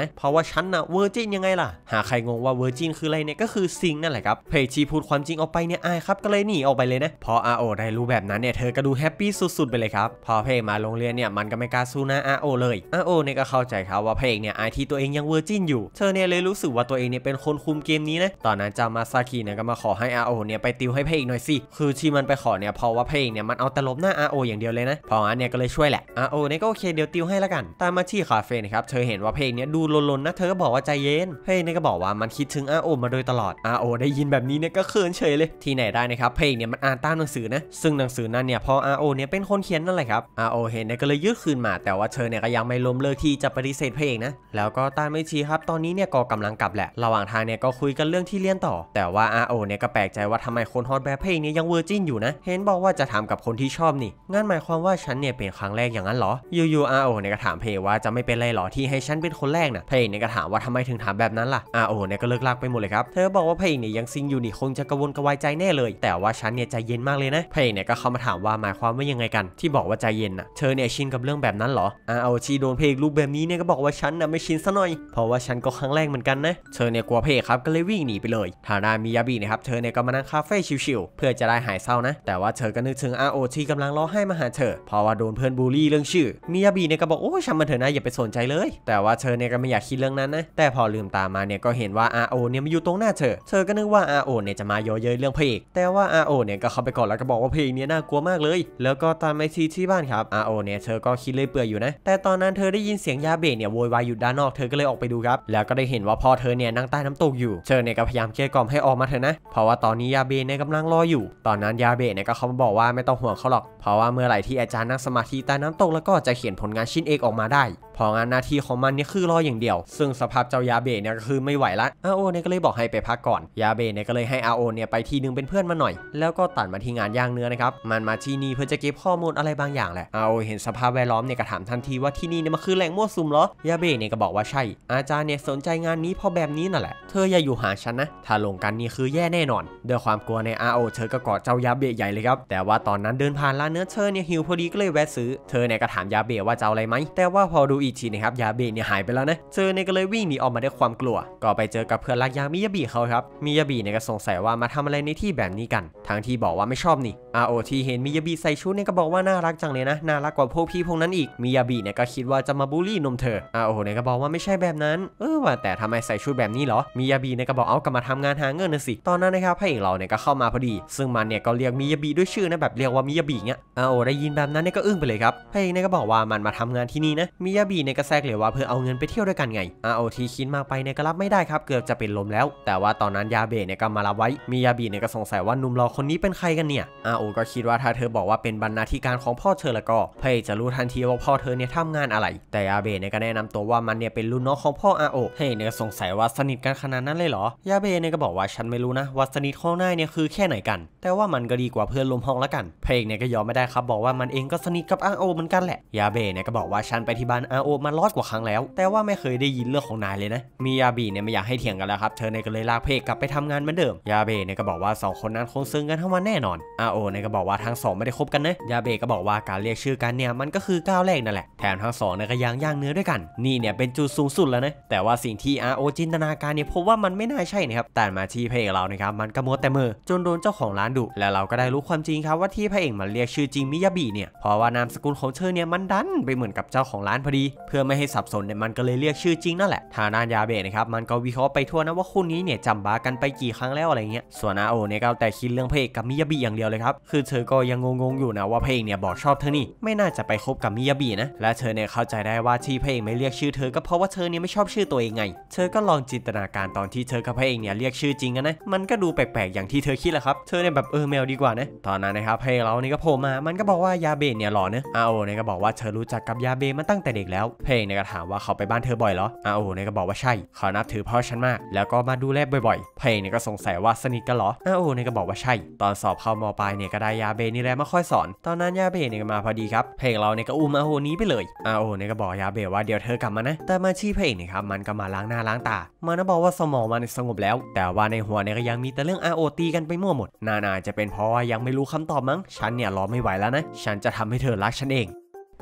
นะ เพราะว่าฉันนะเวอร์จินยังไงล่ะ หาใครงงว่าเวอร์จินคืออะไรเนี่ยก็คือซิงนั่นแหละครับพเพกชีพูดความจริงออกไปเนี่ยอายครับ ก็เลยหนีออกไปเลยนะพออาโอได้รู้แบบนั้นเนี่ยเธอก็ดูแฮปปี้สุดๆไปเลยครับพอเพลงเอกมาโรงเรียนเนี่ยมันก็ไม่กล้าสู้นะอาโอเลยอาโอเนี่ยก็เข้าใจครับว่าเพลงเอกเนี่ยอายที่ตัวเองยังเวอร์จินอยู่ เธอเนี่ยเลยรู้สึกว่าตัวเองเนี่ยเป็นคนคุมเกมนี้นะตอนนั้นจามาซากิเนี่ยก็มาขอให้อาโอเนี่ยไปติวให้พลงหน่อยสิคือที่มันไปขอเนี่ยเพราะว่าพลงเนี่ยมันเอาตลบหน้าอาโออย่างเดียวเลยนะพออันเนี่ยก็เลยช่วยแหละอ่ะโอเนี่ยก็โอเคเดี๋ยวติวให้ละกัน ตามมาที่คาเฟ่นะครับเธอเห็นว่าเพลงเนี้ยดูลนๆนะเธอก็บอกว่าใจเย็นเพลงเนี่ยก็บอกว่ามันคิดถึงอาโอมาโดยตลอดอาโอได้ยินแบบนี้เนี่ยก็เขินเฉยเลย ที่ไหนได้นะครับเพลงเนี่ยมันอ่านตามหนังสือนะ ซึ่งหนังสือนั้นเนี่ยพออาโอเนี่ยเป็นคนเขียนนั่นแหละครับอาโอเห็นเนี่ยก็เลยยืดคืนมา แต่ว่าเธอเนี่ยก็ยังไม่ล้มเลิกที่จะปฏิเสธเพลงนะ แล้วก็ตามมาชีครับตอนนี้เนี่ยก็กำลังกลับแหละ ระหว่างทางเนี่ยก็คุยกันเรื่องที่เรียนต่อ แต่ว่าอาโอเนี่ยก็แปลกใจว่าทำไมคนฮอตแบบเพลงเนี่ยยังเวอร์จินอยู่นะเห็นบอกว่าจะถามกับคนที่ชอบนี่งั่นหมายความว่าฉันเนี่ยเป็นครั้งแรกอย่างนั้นเหรอยูยูอาโอเนี่ยก็ถามเพว่าจะไม่เป็นไรหรอที่ให้ฉันเป็นคนแรกนะเพเนี่ยก็ถามว่าทำไมถึงถามแบบนั้นล่ะอาโอเนี่ยก็เลิกลากไปหมดเลยครับ เธอบอกว่าเพเนี่ยยังซิงอยู่นี่คงจะกระวนกระวายใจแน่เลย แต่ว่าฉันเนี่ยใจเย็นมากเลยนะ เพเนี่ยก็เข้ามาถามว่าหมายความว่ายังไงกัน ที่บอกว่าใจเย็นนะเธอเนี่ยชินกับเรื่องแบบนั้นเหรออาโอชีโดนเพลรูปแบบนี้เนี่ยก็บอกว่าฉันน่ะไม่ชินซะหน่อยเพราะว่าฉันก็ครั้งแรกเหมือนกันนะเธอเนี่ยกลัวเพลครับก็เลยวิ่งหนีไปเลยทาดามิยาบินะครับเธอเนี่ยก็มานั่งคาเฟ่ชิวๆเพื่อจะได้หายเศร้านะแต่ว่าเธอก็นึกถึงอาโอชีกำลังร้องไห้ห้มาหาเธอเพราะว่าโดนเพื่อนบูลลี่เรื่องชื่อ มิยาบีเนี่ยก็บอกโอ้ช่ามันเถอะนะอย่าไปสนใจเลย แต่ว่าเธอเนี่ยก็ไม่อยากคิดเรื่องนั้นนะ แต่พอลืมตามาเนี่ยก็เห็นว่าอาโอเนี่ยมาอยู่ตรงหน้าเธอ เธอก็นึกว่าอาโอเนี่ยจะมาโยเย้ยเรื่องเพลง แต่ว่าอาโอเนี่ยก็เข้าไปก่อนแล้วก็บอกว่าเพลงนี้น่ากลัวมากเลย แล้วก็ตามไปที่ที่บ้านครับอาโอเนี่ยเธอก็คิดเลยเปื่อยอยู่นะ แต่ตอนนั้นเธอได้ยินเสียงยาเบะเนี่ยโวยวายอยู่ด้านนอกเธอก็เลยออกไปดูครับ แล้วก็ได้เห็นว่าพ่อเธอเนี่ยนั่งใต้น้ำตกอยู่ เธอเนี่ยก็พยายามเกลี้ยกล่อมให้ออกมาเถอะนะเพราะว่าตอนนี้ยาเบะเนี่ยกำลังรออยู่ ตอนนั้นยาเบะเนี่ยก็เขาบอกว่าไม่ต้องห่วงเขาหรอกเพราะว่าเมื่อไหร่ที่อาจารย์นั่งสมาธิใต้น้ำตก แล้วก็จะเขียนผลงานชิ้นเอกออกมาได้พองั้นหน้าที่ของมันนี่คือรออย่างเดียว ซึ่งสภาพเจ้ายาเบเนี่ยก็คือไม่ไหวละอาโอเนี่ยก็เลยบอกให้ไปพักก่อน ยาเบเนี่ยก็เลยให้อาโอเนี่ยไปทีนึงเป็นเพื่อนมาหน่อย แล้วก็ตัดมาที่งานย่างเนื้อนะครับ มันมาที่นี่เพื่อจะเก็บข้อมูลอะไรบางอย่างแหละอาโอเห็นสภาพแวดล้อมเนี่ยก็ถามทันทีว่าที่นี่เนี่ยมันคือแหล่งมั่วซุมเหรอ ยาเบเนี่ยก็บอกว่าใช่ อาจารย์เนี่ยสนใจงานนี้เพราะแบบนี้นั่นแหละ เธออย่าอยู่หาฉันนะ ถ้าลงกันนี่คือแย่แน่นอนด้วยความกลัวในอาโอเธอก็กอดเจ้ายาเบใหญ่เลยครับแต่ว่าตอนนั้นเดินผ่านร้านเนื้อเธอเนี่ยหิวพอดีก็เลยแวะซื้อเธอเนี่ยก็ถามยาเบว่าจะเอาอะไรไหมแต่ว่าพอดูอิีกทีนะครับยาบเนี่ยหายไปแล้วนะ เจอเนี่ยก็เลยวิ่งหนีออกมาด้วยความกลัว ก็ไปเจอกับเพื่อนรักยามิยาบีเขาครับมิยาบีเนี่ยก็สงสัยว่ามาทำอะไรในที่แบบนี้กันทั้งที่บอกว่าไม่ชอบนี่อาโอที่เห็นมิยาบีใส่ชุดเนี่ยก็บอกว่าน่ารักจังเลยนะ น่ารักกว่าพวกพี่พวกนั้นอีกมิยาบีเนี่ยก็คิดว่าจะมาบูลลี่นมเธออาโอเนี่ยก็บอกว่าไม่ใช่แบบนั้น เออว่า แต่ทำไมใส่ชุดแบบนี้เหรอมิยาบีเนี่ยก็บอกเอากลับมาทำงานหาเงินนะสิ ตอนนั้นนะครับพระเอกเราเนี่ยก็เข้ามาพอดี ซึ่งมันเนี่ยก็เรียกมิยาบีด้วยชื่อนะแบบเรียกว่ามิยาบีเงี้ยอาโอได้ยินแบบนั้นเนี่ยก็อึ้งไปเลยครับพระเอกเนี่ยก็บอกว่ามันมาทำงานที่นี่นะมิยาบีเนี่ยก็แทรกเลยว่าเพื่อเอาเงินไปเที่ยวด้วยกันไงอาอทีคิดมากไปเนี่ยก็รับไม่ได้ครับเกือบจะเป็นลมแล้ว แต่ว่าตอนนั้นยาเบะเนี่ยก็มารับไว้ มียาบีเนี่ยก็สงสัยว่านุ่มรอคนนี้เป็นใครกันเนี่ยอโอก็คิดว่าถ้าเธอบอกว่าเป็นบรรณาธิการของพ่อเธอแล้วก็ เพ่จะรู้ทันที ว่าพ่อเธอเนี่ยทำงานอะไร แต่ยาเบะเนี่ยก็แนะนำตัวว่ามันเนี่ยเป็นลูกน้องของพ่ออโอเฮ้เนี่ยสงสัยว่าสนิทกันขนาดนั้นเลยเหรอ ยาเบะเนี่ยก็บอกว่าฉันไม่รู้นะว่าสนิทของนายเนี่ยคือแค่ไหนกัน แต่ว่ามันก็ดีกว่าเพื่อนลมห้องละกันเพลเนี่ยก็ยอมไม่ได้ครับ บอกว่ามันเองก็สนิทกับโอเหมือนกันแหละ ยาเบะเนี่ยก็บอกว่าฉันไปที่บ้านอานาโอมาลอดกว่าครั้งแล้ว แต่ว่าไม่เคยได้ยินเรื่องของนายเลยนะมียาบีเนี่ยไม่อยากให้เถียงกันแล้วครับเธอเนี่ยก็เลยลากเพกกลับไปทำงานเหมือนเดิมยาเบเนี่ยก็บอกว่า2คนนั้นคงซึ้งกันทั้งวันแน่นอนอาโอเนี่ยก็บอกว่าทั้งสองไม่ได้คบกันนะยาเบก็บอกว่าการเรียกชื่อกันเนี่ยมันก็คือก้าวแรกนั่นแหละแถมทั้งสองเนี่ยก็ยังย่างเนื้อด้วยกันนี่เนี่ยเป็นจุดสูงสุดแล้วนะแต่ว่าสิ่งที่อาโอจินตนาการเนี่ยพบว่ามันไม่น่าใช่นะครับแต่มาที่พระเอกเรานะครับมันก็มัวแต่มือ จนโดนเจ้าของร้านดุและเราก็ได้รู้ความจริงครับว่าที่พระเอกมันเรียกชื่อจริงมิยาบีเนี่ยเพราะว่านามสกุลของเธอเนี่ยมันดันไปเหมือนกับเจ้าของร้านพอดีเพื่อไม่ให้สับสนเนี่ยมันก็เลยเรียกชื่อจริงนั่นแหละ ทานานยาเบะนะครับมันก็วิเคราะห์ไปทั่วนะ ว่าคู่นี้เนี่ยจำบากันไปกี่ครั้งแล้วอะไรเงี้ยส่วนอาโอเนี่ยก็แต่คิดเรื่องเพลงกับมิยาบิอย่างเดียวเลยครับ คือเธอก็ยังงงๆอยู่นะ ว่าเพลงเนี่ย บอกชอบเธอนี่ไม่น่าจะไปคบกับมิยาบินะ และเธอเนี่ยเข้าใจได้ว่าที่เพลงไม่เรียกชื่อเธอ ก็เพราะว่าเธอเนี่ยไม่ชอบชื่อตัวเองไง เธอก็ลองจินตนาการตอนที่เธอกับเพลงเนี่ยเรียกชื่อจริงกันนะมันก็ดูแปลกๆอย่างที่เธอคิดแหละครับเธอเนี่ยแบบเออแมวดีกว่านะตอนนั้นนะครับพเรานี่ยก็โผล่มามันก็บอกว่ายาเบะเนี่ยหล่อเนะอาโอเนี่ยก็บอกว่าเธอรู้จักกับยาเบะมาตั้งแต่เด็กแล้วแล้วเพลงในกระถามว่าเขาไปบ้านเธอบ่อยเหรออาโอนก็บอกว่าใช่ เขานับถือพ่อฉันมาก แล้วก็มาดูแลบ่อยๆ เพลงในก็สงสัยว่าสนิทกันเหรออาโอนก็บอกว่าใช่ ตอนสอบเข้ามปลายเนี่ยก็ได้ยาเบนี่แหละมาค่อยสอน ตอนนั้นยาเบเนี่ยมาพอดีครับเพลงเราเนี่ยก็อุ้มอาโอนี้ไปเลยอาโอนก็บอกยาเบว่าเดี๋ยวเธอกลับมานะ แต่มาชี้เพลงเนี่ยครับมันก็มาล้างหน้าล้างตามันก็บอกว่าสมองมันสงบแล้ว แต่ว่าในหัวในก็ยังมีแต่เรื่องอาโอตีกันไปมั่วหมด นานาจะเป็นเพราะว่ายังไม่รู้คำตอบมั้งฉันเนี่ยรอไม่ไหวแล้วนะฉันจะทำให้เธอรักฉันเอง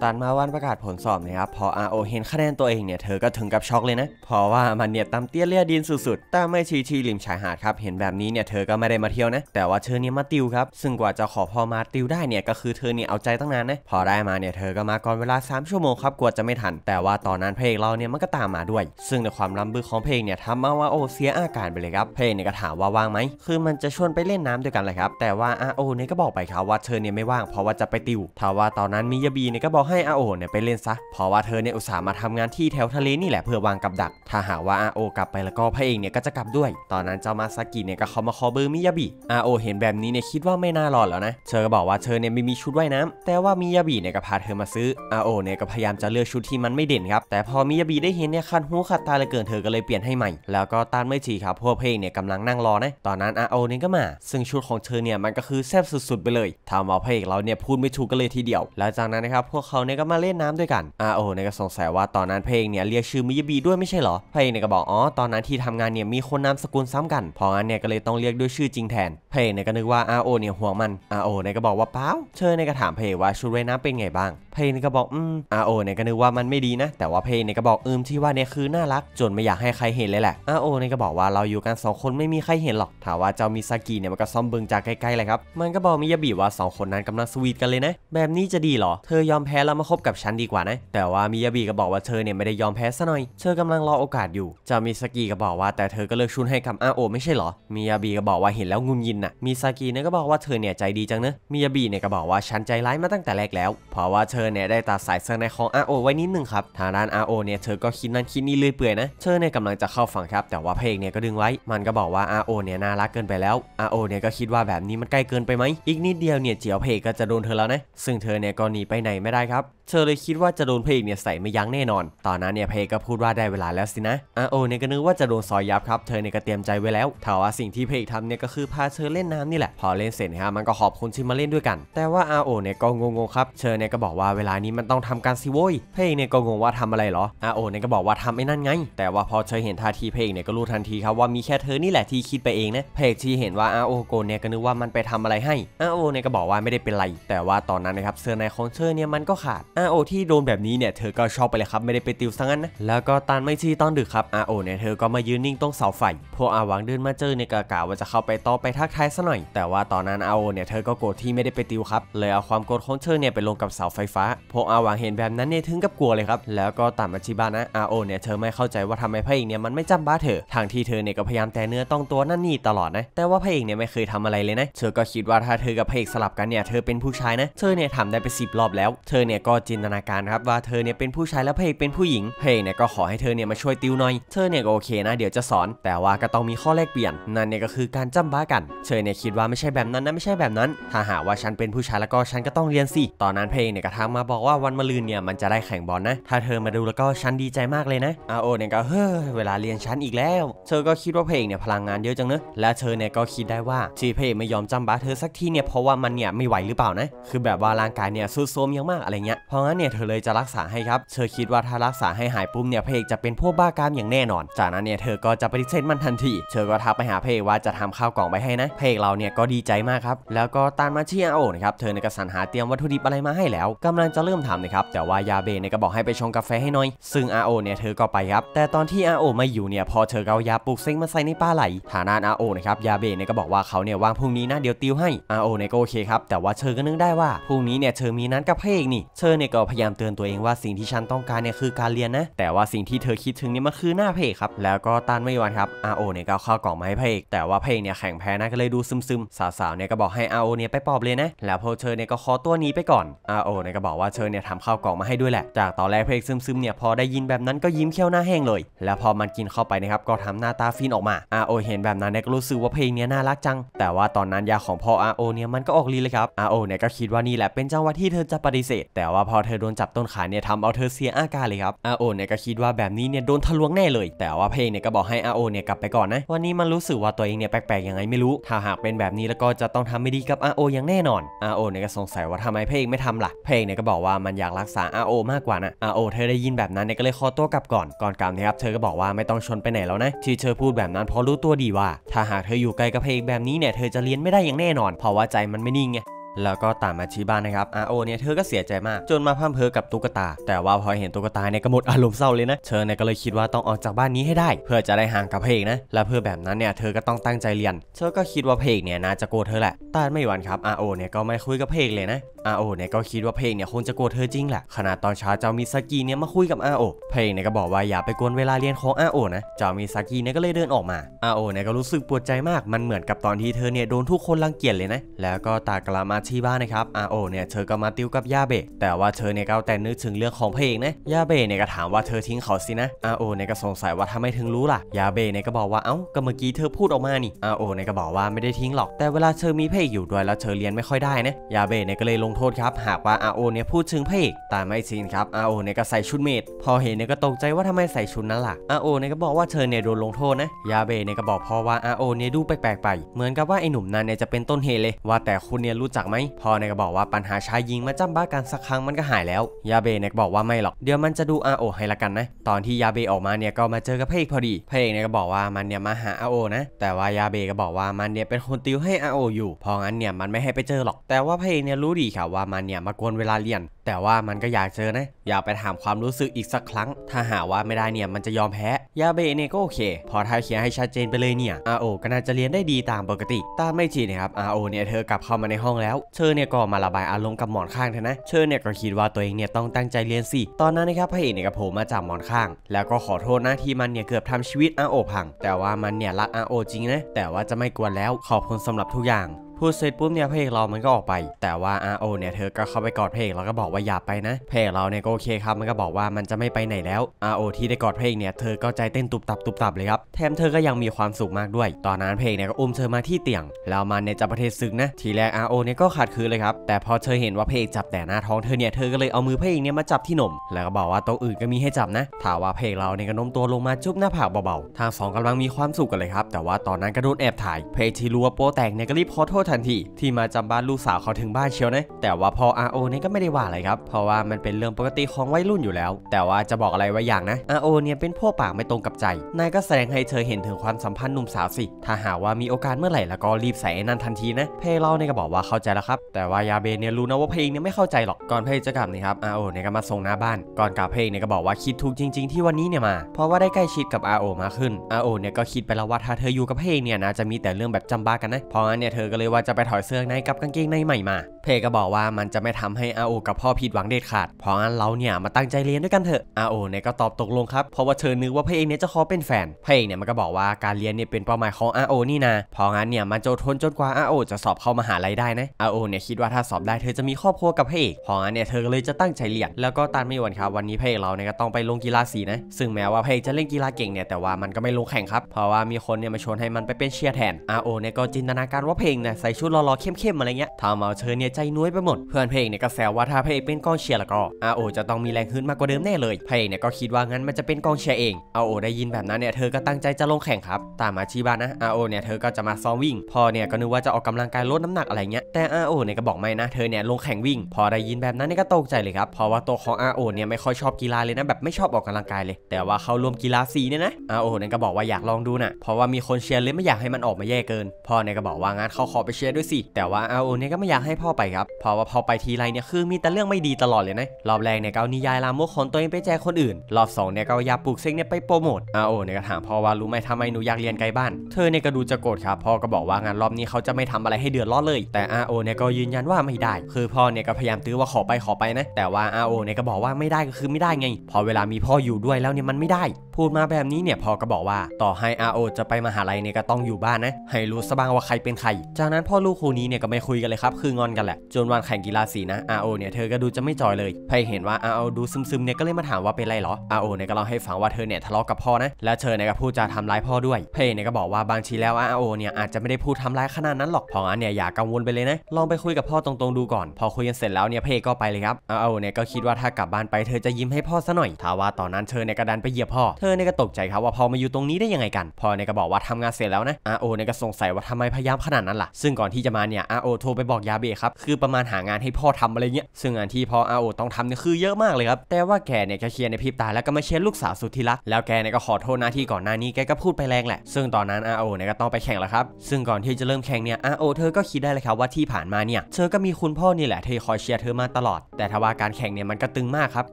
ตันมาวันประกาศผลสอบนะครับพออาโอเห็นคะแนนตัวเองเนี่ยเธอก็ถึงกับช็อกเลยนะเพราะว่ามันเนี่ยตำเตี้ยเลียดินสุดๆแต่ไม่ชีชีริมชายหาดครับเห็นแบบนี้เนี่ยเธอก็ไม่ได้มาเที่ยวนะแต่ว่าเธอเนี่ยมาติวครับซึ่งกว่าจะขอพอมาติวได้เนี่ยก็คือเธอเนี่ยเอาใจตั้งนานนะพอได้มาเนี่ยเธอก็มาก่อนเวลา 3 ชั่วโมงครับกลัวจะไม่ทัน แต่ว่าตอนนั้นเพลงเราเนี่ยมันก็ตามมาด้วย ซึ่งในความลำบึกของเพลงเนี่ยทำมาว่าโอเสียอาการไปเลยครับเพลงเนี่ยก็ถามว่าว่างไหมคือมันจะชวนไปเล่นน้ำด้วยกันเลยครับแต่ว่าอาโอเนี่ยก็บอกไปครับว่าเธอเนี่ยไม่ว่างเพราะว่าจะไปติวถ้าว่าตอนนั้นมิยาบีเนี่ยก็บอกให้อาโอเนี่ยไปเล่นซะเพราะว่าเธอเนี่ยอุตส่าห์มาทำงานที่แถวทะเลนี่แหละเพื่อวางกับดัก ถ้าหาว่าอาโอกลับไปแล้วก็พระเอกเนี่ยก็จะกลับด้วย ตอนนั้นเจ้ามาซากิเนี่ยก็เขามาขอเบอร์มิยาบิอาโอ เห็นแบบนี้เนี่ยคิดว่าไม่น่ารอดแล้วนะ เธอก็บอกว่าเธอเนี่ยไม่มีชุดว่ายน้ำ แต่ว่ามิยาบิเนี่ยก็พาเธอมาซื้ออาโอเนี่ยก็พยายามจะเลือกชุดที่มันไม่เด่นครับแต่พอมิยาบิได้เห็นเนี่ยคันหูขัดตาเลยเกินเธอก็เลยเปลี่ยนให้ใหม่แล้วก็ตานไม่ฉีครับพวกเพลงเนี่ยกำลังนั่งรอนะตอนนั้นอาโอเนี่ยก็มาซึ่งชุดของเธอเนี่ยมันก็คือแซ่บสุด ๆ ไปเลยทำเอาพระเอกเราเนี่ยพูดไม่ถูกกันเลยทีเดียวแล้วจากนั้นนะครับพวกเขาเขาเนี่ยก็มาเล่นน้ำด้วยกันอ่าโอ้เนี่ยก็สงสัยว่าตอนนั้นเพลงเนี่ยเรียกชื่อมิยาบีด้วยไม่ใช่เหรอ เพลงเนี่ยก็บอกอ๋อตอนนั้นที่ทำงานเนี่ยมีคนนามสกุลซ้ำกันเพราะงั้นเนี่ยก็เลยต้องเรียกด้วยชื่อจริงแทน เพลงเนี่ยก็นึกว่าอาโอเนี่ยห่วงมันอาโอเนี่ยก็บอกว่าเปล่าเชิญเนี่ยก็ถามเพลงว่าชุดว่น้ำเป็นไงบ้าง เพลงเนี่ยก็บอกอืมอาโอเนี่ยก็นึกว่ามันไม่ดีนะ แต่ว่าเพลงเนี่ยก็บอกอืมที่ว่าเนี่ยคือน่ารัก จนไม่อยากให้ใครเห็นเลยแหละอาโอเนี่ยก็บอกว่าเราอยู่กัน2คนไม่มีใครเห็นหรอก ถามว่าเจ้ามิซากิเนี่ยมันก็ซ่อมเบิงจากใกล้ๆเลยครับ มันก็บอกมิยาบีว่า 2 คนนั้นกำลังสวีทกันเลยนะแบบนี้จะดีหรอเธอยอมแพ้รามาคบกับฉันดีกว่านะแต่ว่ามิยาบีก็บอกว่าเธอเนี่ยไม่ได้ยอมแพ้ซะหน่อย เธอกำลังรอโอกาสอยู่เจะมิสกีก็บอกว่าแต่เธอก็เลิกชุนให้กับอาโอไม่ใช่หรอมิยาบีก็บอกว่าเห็นแล้วงุนยินน่ะมิซากิเนี่ยก็บอกว่าเธอเนี่ยใจดีจังเนอะมิยาบีเนี่ยก็บอกว่าฉันใจร้ายมาตั้งแต่แรกแล้ว เพราะว่าเธอเนี่ยได้ตัดสายเซอร์ในของอาโอไว้นิดนึงครับทางด้านอาโอเนี่ยเธอก็คิดนั่นคิดนี่เรื่อยเปื่อยนะเธอเนี่ยกำลังจะเข้าฝั่งครับ แต่ว่าเพลงเกเนี่ยก็ดึงไว้มันก็บอกว่าอาโอเนี่ยน่ารักเกินไปแล้วอาโอเนี่ยก็คิดว่าแบบนี้มันใกล้เกินไปไหมอีกนิดเดียวเนี่ยเจียวเพกก็จะโดนเธอแล้วนะ ซึ่งเธอเนี่ยก็หนีไปไหนไม่ได้ครับับเธอเลยคิดว่าจะโดนพเอกเนี่ยใส่ไม่ยั้งแน่นอน ตอนนั้นเนี่ยพเอกก็พูดว่าได้เวลาแล้วสินะอาโอเนี่ยก็นึกว่าจะโดนซอยยับครับ เธอเนี่ยก็เตรียมใจไว้แล้วแต่ว่าสิ่งที่พเอกทำเนี่ยก็คือพาเธอเล่นน้ำนี่แหละ พอเล่นเสร็จฮะมันก็ขอบคุณที่มาเล่นด้วยกัน แต่ว่าอาโอเนี่ยก็งงๆครับ เธอเนี่ยก็บอกว่าเวลานี้มันต้องทำการซิโว้ยพเอกเนี่ยก็งงว่าทำอะไรหรออาโอเนี่ยก็บอกว่าทำไอ้นั่นไง แต่ว่าพอเธอเห็นท่าทีพเอกเนี่ยก็รู้ทันทีครับว่ามีแค่เธอนี่แหละที่คิดไปเองนะเพกที่เห็นว่าอาโอโกเนี่ยก็นึกว่ามันไปทำอะไรให้ อาโอเนี่ยก็บอกว่าไม่ได้เป็นไร แต่ว่าตอนนั้นนะครับเซอร์ไนของเธอเนี่ยมันก็ขาด RO ที่โดนแบบนี้เนี่ยเธอก็ชอบไปเลยครับไม่ได้ไปติวซะงั้นนะแล้วก็ตานไม่ชี้ตอนดึกครับ RO เนี่ยเธอก็มายืนนิ่งตรงเสาไฟพวกอาวังเดินมาเจอเนกากาว่าจะเข้าไปต่อไปทักทายซะหน่อย แต่ว่าตอนนั้น RO เนี่ยเธอก็โกรธที่ไม่ได้ไปติวครับเลยเอาความโกรธของเธอเนี่ยไปลงกับเสาไฟฟ้าพวกอาวังเห็นแบบนั้นเนี่ยถึงกับกลัวเลยครับแล้วก็ตามมาช้บ้านะ RO เนี่ยเธอไม่เข้าใจว่าทำไมพระเอกเนี่ยมันไม่จำบ้าเธอทางที่เธอเนี่ยก็พยายามแต่เนื้อต้องตัวนั่นนี่ตลอดนะแต่ว่าพระเอกเนี่ยไม่เคยทำอะไรเลยนะเธอก็คิดว่าถ้าเธอกับพระเอกสลับกันเนี่ยเธอเป็นผู้ชายนะเธอเนี่ยทำได้ไปสิบรอบแล้วเธอเนี่ยก็จินตนาการครับว่าเธอเนี่ยเป็นผู้ชายและพระเอกเป็นผู้หญิงพระเอกเนี่ยก็ขอให้เธอเนี่ยมาช่วยติวหน่อย เธอเนี่ยก็โอเค นะ เดี๋ยวจะสอนแต่ว่าก็ต้องมีข้อแลกเปลี่ยนนั่นเนี่ยก็คือการจ้ำบ้ากันเธอเนี่ยคิดว่าไม่ใช่แบบนั้นนะไม่ใช่แบบนั้นถ้าหาว่าฉันเป็นผู้ชายแล้วก็ฉันก็ต้องเรียนสิ ตอนนั้นเพลงเนี่ยก็ทักมาบอกว่าวันมะรืนเนี่ยมันจะได้แข่งบอลนะ ถ้าเธอมาดูแล้วก็ฉันดีใจมากเลยนะอาโอเนี่ยก็เฮ้อเวลาเรียนฉันอีกแล้ว เธอก็คิดว่าเพลงเนี่ยพลังงานเยอะจังเนอะและเธอเนี่ยก็คิดได้ว่าที่เพลไม่ยอมจ้ำบ้าเธอสักทีเนี่ยเพราะว่ามันเนี่ยไม่ไหวหรือเปล่านะ คือแบบว่าร่างกายเนี่ยซุดโซมยังมากอะไรเงี้ยเพราะงั้นเนี่ยเธอเลยจะรักษาให้ครับ เธอคิดว่าถ้ารักษาให้หายปุ๊บเนี่ยพระเอกจะเป็นพวกบ้ากามอย่างแน่นอน จากนั้นเนี่ยเธอก็จะปฏิเสธมันทันที เธอก็ทักไปหาพระเอกว่าจะทำข้าวกล่องไปให้นะพระเอกเราเนี่ยก็ดีใจมากครับ แล้วก็ตานมาเชียโอนะครับ เธอในกระสันหาเตรียมวัตถุดิบอะไรมาให้แล้ว กำลังจะเริ่มทำนะครับ แต่ว่ายาเบเนี่ยก็บอกให้ไปชงกาแฟให้หน่อย ซึ่งอาโอเนี่ยเธอก็ไปครับ แต่ตอนที่อาโอไม่อยู่เนี่ยพอเธอเอายาปลูกเซ็งมาใส่ในป้าไหล ฐานะอาโอนะครับยาเบนก็บอกว่าเขาเนี่ยว่างพรุ่งนี้นะเดี๋ยวติวให้อาโอเนี่ยก็โอเคครับแต่ว่าเธอก็นึกได้ว่าพรุ่งนี้เนี่ยเธอมีนัดกับพระเอกนี่เธอเนี่ยก็พยายามเตือนตัวเองว่าสิ่งที่ฉันต้องการเนี่ย คือการเรียนนะ แต่ว่าสิ่งที่เธอคิดถึงนี่มันคือหน้าเพกครับแล้วก็ต้านไม่วันครับอาโอเนี่ยก็เข้ากล่องมาให้เพกแต่ว่าเพกเนี่ยแข่งแพ้นะก็เลยดูซึมๆ สาวๆเนี่ย ก็บอกให้อาโอเนี่ย ไปปอบเลยนะแล้วพอเธอเนี่ยก็ขอตัวนี้ไปก่อนอาโอเนี่ยก็บอกว่าเธอเนี่ยทำข้าวกล่องมาให้ด้วยแหละจากตอนแรกเพกซึม ๆเนี่ยพอได้ยินแบบนั้นก็ยิ้มเขี้ยวหน้าแห้งเลยแล้วพอมันกินเข้าไปนะครับก็ทำหน้าตาฟินออกมาอาโอเห็นแบบนั้นเนี่ยก็รู้สึกว่าเพกเนี่ยน่ารักจัง แต่ว่าตอนนั้นยาของพ่ออาโอเนี่ยมันก็ออกลีเลยครับอาโอเนี่ยก็คิดว่านี่แหละเป็นจังหวะที่เธอจะปฏิเสธแต่ว่าพอเธอโดนจับต้นขาเนี่ยทำเอาเธอเสียอาการเลยครับอาโอเนี่ยก็คิดว่าแบบนี้เนี่ยโดนทะลวงแน่เลย แต่ว่าเพลงเนี่ยก็บอกให้อาโอเนี่ยกลับไปก่อนนะ วันนี้มันรู้สึกว่าตัวเองเนี่ยแปลกๆยังไงไม่รู้ ถ้าหากเป็นแบบนี้แล้วก็จะต้องทำไม่ดีกับอาโออย่างแน่นอนอาโอเนี่ยก็สงสัยว่าทำไมเพลงไม่ทำล่ะ เพลงเนี่ยก็บอกว่ามันอยากรักษาอาโอมากกว่านะอาโอเธอได้ยินแบบนั้นเนี่ยก็เลยขอตัวกลับก่อน ก่อนกลับนะครับเธอก็บอกว่าไม่ต้องชนไปไหนแล้วนะ ที่เธอพูดแบบนั้นเพราะรู้ตัวดีว่า ถ้าหากเธออยู่ไกลกับเพลงแบบนี้เนี่ยเธอจะเรียนไม่ได้อย่างแน่นอน เพราะว่าใจมันไม่นิ่งไงแล้วก็ตามมาช่บ้านนะครับอาโอเนี่ยเธอ ก็เสียใจมากจนมาพั่มเพอกับตุ๊กตา แต่ว่าพอเห็นตุ๊กตาเนี่ยก็หมดอารมณ์เศร้าเลยนะเธอเนี่ยก็เลยคิดว่าต้องออกจากบ้านนี้ให้ได้ เพื่อจะได้ห่างกับพรเกนะและเพื่อแบบนั้นเนี่ยเธอก็ต้องตั้งใจเรียน เธอก็คิดว่าพรเกเนี่ยน่าจะโกรธเธอแหละแต่ไม่หวันครับอาโอเนี่ยก็ไม่คุยกับพรเกเลยนะอาโอเนี่ยก็คิดว่าพรเกเนี่ยคงจะโกรธเธอจริงแหละขณะตอนเช้าเจ้ามิซากิเนี่ยมาคุยกับอาโอพรเกเนี่ยก็บอกว่าอย่าไปกวนเวลาเรียนของอาโอนะเจ้ามิซากิเนี่ยก็เลยเดินออกมาอาโอเนี่ยก็รู้สึกปวดใจมากมันเหมือนกับตอนที่เธอเนี่ยโดนทุกคนรังเกียจเลยนะแล้วก็ตากลามาที่บ้านนะครับอาโอเนี่ยเธอก็มาติวกับย่าเบะแต่ว่าเธอเนี่ยก็แต่นึกถึงเรื่องของพระเอกนะย่าเบะเนี่ยก็ถามว่าเธอทิ้งเขาสินะอาโอเนี่ยก็สงสัยว่าทำไมถึงรู้ล่ะย่าเบะเนี่ยก็บอกว่าเอ้าก็เมื่อกี้เธอพูดออกมานี่อาโอเนี่ยก็บอกว่าไม่ได้ทิ้งหรอก แต่เวลาเธอมีพระเอกอยู่ด้วยแล้วเธอเรียนไม่ค่อยได้นะยาเบะเนี่ยก็เลยลงโทษครับหากว่าอาโอเนี่ยพูดถึงพระเอกแต่ไม่จริงครับอาโอเนี่ยก็ใส่ชุดเมดพอเห็นเนี่ยก็ตกใจว่าทำไมใส่ชุดนั้นล่ะอาโอเนี่ยก็บอกว่าเธอเนี่ยโดนลงโทษนะยาเบะเนี่ยก็บอกพ่อว่าอาโอเนี่ยดูแปลกๆไปเหมือนกับว่าไอ้หนุ่มนั้นเนี่ยจะเป็นต้นเหตุเลยว่าแต่คุณเนี่ยรู้จักไหมพ่อเนก็บอกว่าปัญหาชายยิงมาจ้ำบ้ากันสักครั้งมันก็หายแล้ว ยาเบเนกบอกว่าไม่หรอกเดี๋ยวมันจะดูอาโอให้ละกันนะตอนที่ยาเบออกมาเนี่ยก็มาเจอกับพ่เอกพอดีพ่เอกเนี่ยก็บอกว่ามันเนี่ยมาหาอาโอ นะ แต่ว่ายาเบก็บอกว่ามันเนี่ยเป็นคนติวให้อาโอ อยู่ พองั้นเนี่ยมันไม่ให้ไปเจอหรอก แต่ว่าพ่เอกเนี่ยรู้ดีค่ะว่ามันเนี่ยมากวนเวลาเรียน แต่ว่ามันก็อยากเจอนะ อยากไปถามความรู้สึกอีกสักครั้ง ถ้าหาว่าไม่ได้เนี่ยมันจะยอมแพ้ยาเบเนี่ยก็โอเค พอท้าเขียนให้ชัดเจนไปเลยเนี่ยอาโอก็น่าจะเรียนได้ดีตามปกติตามไม่จีนะครับอาโอเนี่ยเธอกลับเข้ามาในห้องแล้วเชอร์เนี่ยก็มาระบายอารมณ์กับหมอนข้างเถอะนะ เชอร์เนี่ยก็คิดว่าตัวเองเนี่ยต้องตั้งใจเรียนสิ ตอนนั้นนะครับพระเอกเนี่ยก็โผล่มาจากหมอนข้าง แล้วก็ขอโทษนะที่มันเนี่ยเกือบทำชีวิตอาโอพัง แต่ว่ามันเนี่ยรักอาโอจริงนะ แต่ว่าจะไม่กวนแล้วขอบคุณสำหรับทุกอย่างพูดเสร็จปุ๊บเนี่ยพลงเเรา มันก็ออกไป แต่ว่าอาโอเนี่ยเธอ ก็เข้าไปกอดพลงเแล้วก็บอกว่าอย่าไปนะพลงเเราเนี่ยก็โอเคครับ มันก็บอกว่ามันจะไม่ไปไหนแล้ว อาโอที่ได้กอดพลงเเนี่ย เธอก็ใจเต้นตุบตับตุบตับเลยครับ แถมเธอก็ยังมีความสุขมากด้วย ตอนนั้นพลงเเนี่ยก็อุ้มเธอมาที่เตียง แล้วมันเนี่ยจะประเทศซึ้งนะ ทีแรกอาโอเนี่ยก็ขาดคืนเลยครับ แต่พอเธอเห็นว่าพลงเจับแต่หน้าท้องเธอเนี่ย เธอก็เลยเอามือพลงเเนี่ยมาจับที่หนมแล้วก็บอกว่าโตัวอื่นก็มีให้จับนะ ถามว่าพเเราเนี่ยก็น้มตัวลงมาจุ๊บหน้าผากเบาๆทางสองกำลังมีความสุขกันเลยครับแต่ว่าตอนนั้นก็โดนแอบถ่ายพเที่รู้ว่าโป๊แตกเนี่ยก็รีบขอโทษทันทีที่มาจำบ้านลูกสาวเขาถึงบ้านเชียวนะ แต่ว่าพออาอเนี่ก็ไม่ได้ว่าอะไรครับเพราะว่ามันเป็นเรื่องปกติของวัยรุ่นอยู่แล้ว แต่ว่าจะบอกอะไรไว้อย่างนะอโอเนี่ยเป็นพวกปากไม่ตรงกับใจ นายก็แสดงให้เธอเห็นถึงความสัมพันธ์หนุ่มสาวสิ ถ้าหาว่ามีโอกาสเมื่อไหร่แล้วก็รีบใส่นั่นทันทีนะ เพเล่าเนี่ยก็บอกว่าเข้าใจแล้วครับแต่ว่ายาเบเนี่ยรู้นะว่าเพลงเนี่ยไม่เข้าใจหรอกก่อนเพลงจะกลับนี่ครับอโอเนี่ยก็มาส่งหน้าบ้านก่อนกลับเพลงเนี่ยก็บอกว่าคิดถูกจริง ๆที่วันนี้เนี่ยมา เพราะว่าได้ใกล้ชิดกับโอมากขึ้น RO เนี่ยก็คิดไปแล้วว่าถ้าเธออยู่กับเพลงเนี่ยนะจะมีแต่เรื่องแบบจำบ้ากันนะเพราะงั้นเนี่ยเธอก็เลยวว่าจะไปถอยเสื้อในกับกางเกงในใหม่มา เพก็บอกว่ามันจะไม่ทำให้อาโอกับพ่อผิดหวังเด็ดขาดเพราะงั้นเราเนี่ยมาตั้งใจเรียนด้วยกันเถอะอาโอเนี่ยก็ตอบตกลงครับ เพราะว่าเธอนึกว่าเพเองเนี่ยจะขอเป็นแฟนเพเองเนี่ยมันก็บอกว่าการเรียนเนี่ยเป็นเป้าหมายของอาโอนี่นะเพราะงั้นเนี่ยมันจะทนจนกว่าอาโอจะสอบเข้ามหาลัยได้นะอาโอเนี่ยคิดว่าถ้าสอบได้เธอจะมีครอบครัวกับเพเองเพราะงั้นเนี่ยเธอเลยจะตั้งใจเรียน แล้วก็ตานไม่หวนครับวันนี้เพเองเราเนี่ยก็ต้องไปลงกีฬาสีนะ ซึ่งแม้ว่าพเองจะเล่นกีฬาเก่งเนี่ยแต่ว่ามันก็ไม่ลงแข่งครับเพราะว่ามีคนเนี่ยมาชวนให้มันไปเป็นเชียร์แทนอาโอเนี่ยก็จินตนาการว่าเพองเนี่ยใใส่ชุดรอๆเข้มๆ อะไรเงี้ยทำเอาเธอเนี่ยใจนุ้ยไปหมด เพื่อนเพลงเอกเนี่ยก็แซว ว่าถ้าเพลงเอกเป็นกองเชียร์แล้วก็อาโอ จะต้องมีแรงฮึดมากกว่าเดิมแน่เลยเพลงเอกเนี่ยก็คิดว่างั้นมันจะเป็นกองเชียร์เองอาโอ ได้ยินแบบนั้นเนี่ยเธอก็ตั้งใจจะลงแข่งครับ ตามอาชีบานะอาโอเนี่ยเธอก็จะมาซ้อมวิ่งพอเนี่ยก็นึกว่าจะออกกำลังกายลดน้ำหนักอะไรเงี้ย แต่อาโอเนี่ยก็บอกไม่นะ เธอเนี่ยลงแข่งวิ่ง พอได้ยินแบบนั้นเนี่ยก็ตกใจเลยครับ เพราะว่าตัวของอาโอเนี่ยไม่ค่อยชอบกีฬาเลยนะแบบไม่ชอบออกกำลังกายเลยแต่ว่าเขารวมกีฬาสีเนี่ยนะอาโอเนี่ยก็บอกว่าอยากลองดูนะเพราะว่ามีคนเชียร์เลยไม่อยากให้มันออกมาแย่เกินพอเนี่ยก็บอกว่างั้นเขาขอไปชียด้วยสิแต่ว่าอาโอเนี่ยก็ไม่อยากให้พ่อไปครับเพราะว่าพอไปทีไรเนี่ยคือมีแต่เรื่องไม่ดีตลอดเลยนะรอบแรกเนี่ยก็เอานิยายลามกของตัวเองไปแจกคนอื่น รอบ2เนี่ยก็ายาปลูกเซ็กเนี่ยไปโปรโมทอาโอเนี่ยก็ถามพ่อว่ารู้ไหมทำไมหนูอยากเรียนไกลบ้าน เธอเนี่ยก็ดูจะโกรธครับ พ่อก็บอกว่างานรอบนี้เขาจะไม่ทำอะไรให้เดือดร้อนเลย แต่อาโอเนี่ยก็ยืนยันว่าไม่ได้ คือพ่อเนี่ยก็พยายามตื้อว่าขอไปขอไปนะแต่ว่าอาโอเนี่ยก็บอกว่าไม่ได้ก็คือไม่ได้ไง พอเวลามีพ่ออยู่ด้วยแล้วเนี่ยมันไม่ได้ พูดมาแบบนี้เนี่ยพ่อก็บอกว่าต่อให้อาโอจะไปมหาลัยเนี่ยก็ต้องอยู่บ้านนะให้รู้สบ้างว่าใครเป็นใครจากนั้นพ่อลูกคู่นี้เนี่ยก็ไม่คุยกันเลยครับคืองอนกันแหละจนวันแข่งกีฬาสีนะอาโอเนี่ยเธอก็ดูจะไม่จอยเลยพอเห็นว่าอาโอดูซึมๆเนี่ยก็เลยมาถามว่าเป็นไรหรออาโอเนี่ยก็เล่าให้ฟังว่าเธอเนี่ยทะเลาะกับพ่อนะและเธอเนี่ยก็พูดจะทำร้ายพ่อด้วยพเอเนี่ยก็บอกว่าบางทีแล้วอาโอเนี่ยอาจจะไม่ได้พูดทำร้ายขนาดนั้นหรอกพ่อันเนี่ยอย่ากังวลไปเลยนะลองไปคุยกับพ่อตรงๆดูก่อนพอคุยกันเสร็จแล้วเนี่ยพเอกก็ไปเลยครับอาโอเนี่ยก็คิดว่าถ้ากลับบ้านไปเธอจะยิ้มให้พ่อซะหน่อยทว่า ตอนนั้นเธอเนี่ยก็ดันไปเหยียบพ่อ เธอเนี่ยก็ตกใจครับว่าพ่อมาอยู่ตรงนี้ได้ยังไงกันพ่อเนี่ยก็บอกว่าทำงานเสร็จแล้วนะโอเนี่ยก็สงสัยว่าทำไมพยายามขนาดนั้นล่ะซึ่งก่อนที่จะมาเนี่ยอาโอโทรไปบอกยาเบะครับคือประมาณหางานให้พ่อทำอะไรเงี้ยซึ่งงานที่พ่ออาโอต้องทำเนี่ยคือเยอะมากเลยครับแต่ว่าแกเนี่ยจะเคลียร์ในพริบตา แล้วก็มาเชียร์ลูกสาวสุดที่รักแล้วแกเนี่ยก็ขอโทษหน้าที่ก่อนหน้านี้แกก็พูดไปแรงแหละ ซึ่งตอนนั้นอาโอเนี่ยก็ต้องไปแข่งแล้วครับซึ่งก่อนที่จะเริ่มแข่งเนี่ยอาโอเธอก็คิดได้เลยครับว่าที่ผ่านมาเนี่ยเธอก็มีคุณพ่อนี่แหละที่คอยเชียร์เธอมาตลอดแต่ทว่าการแข่งเนี่ยมันก็ตึงมากครับ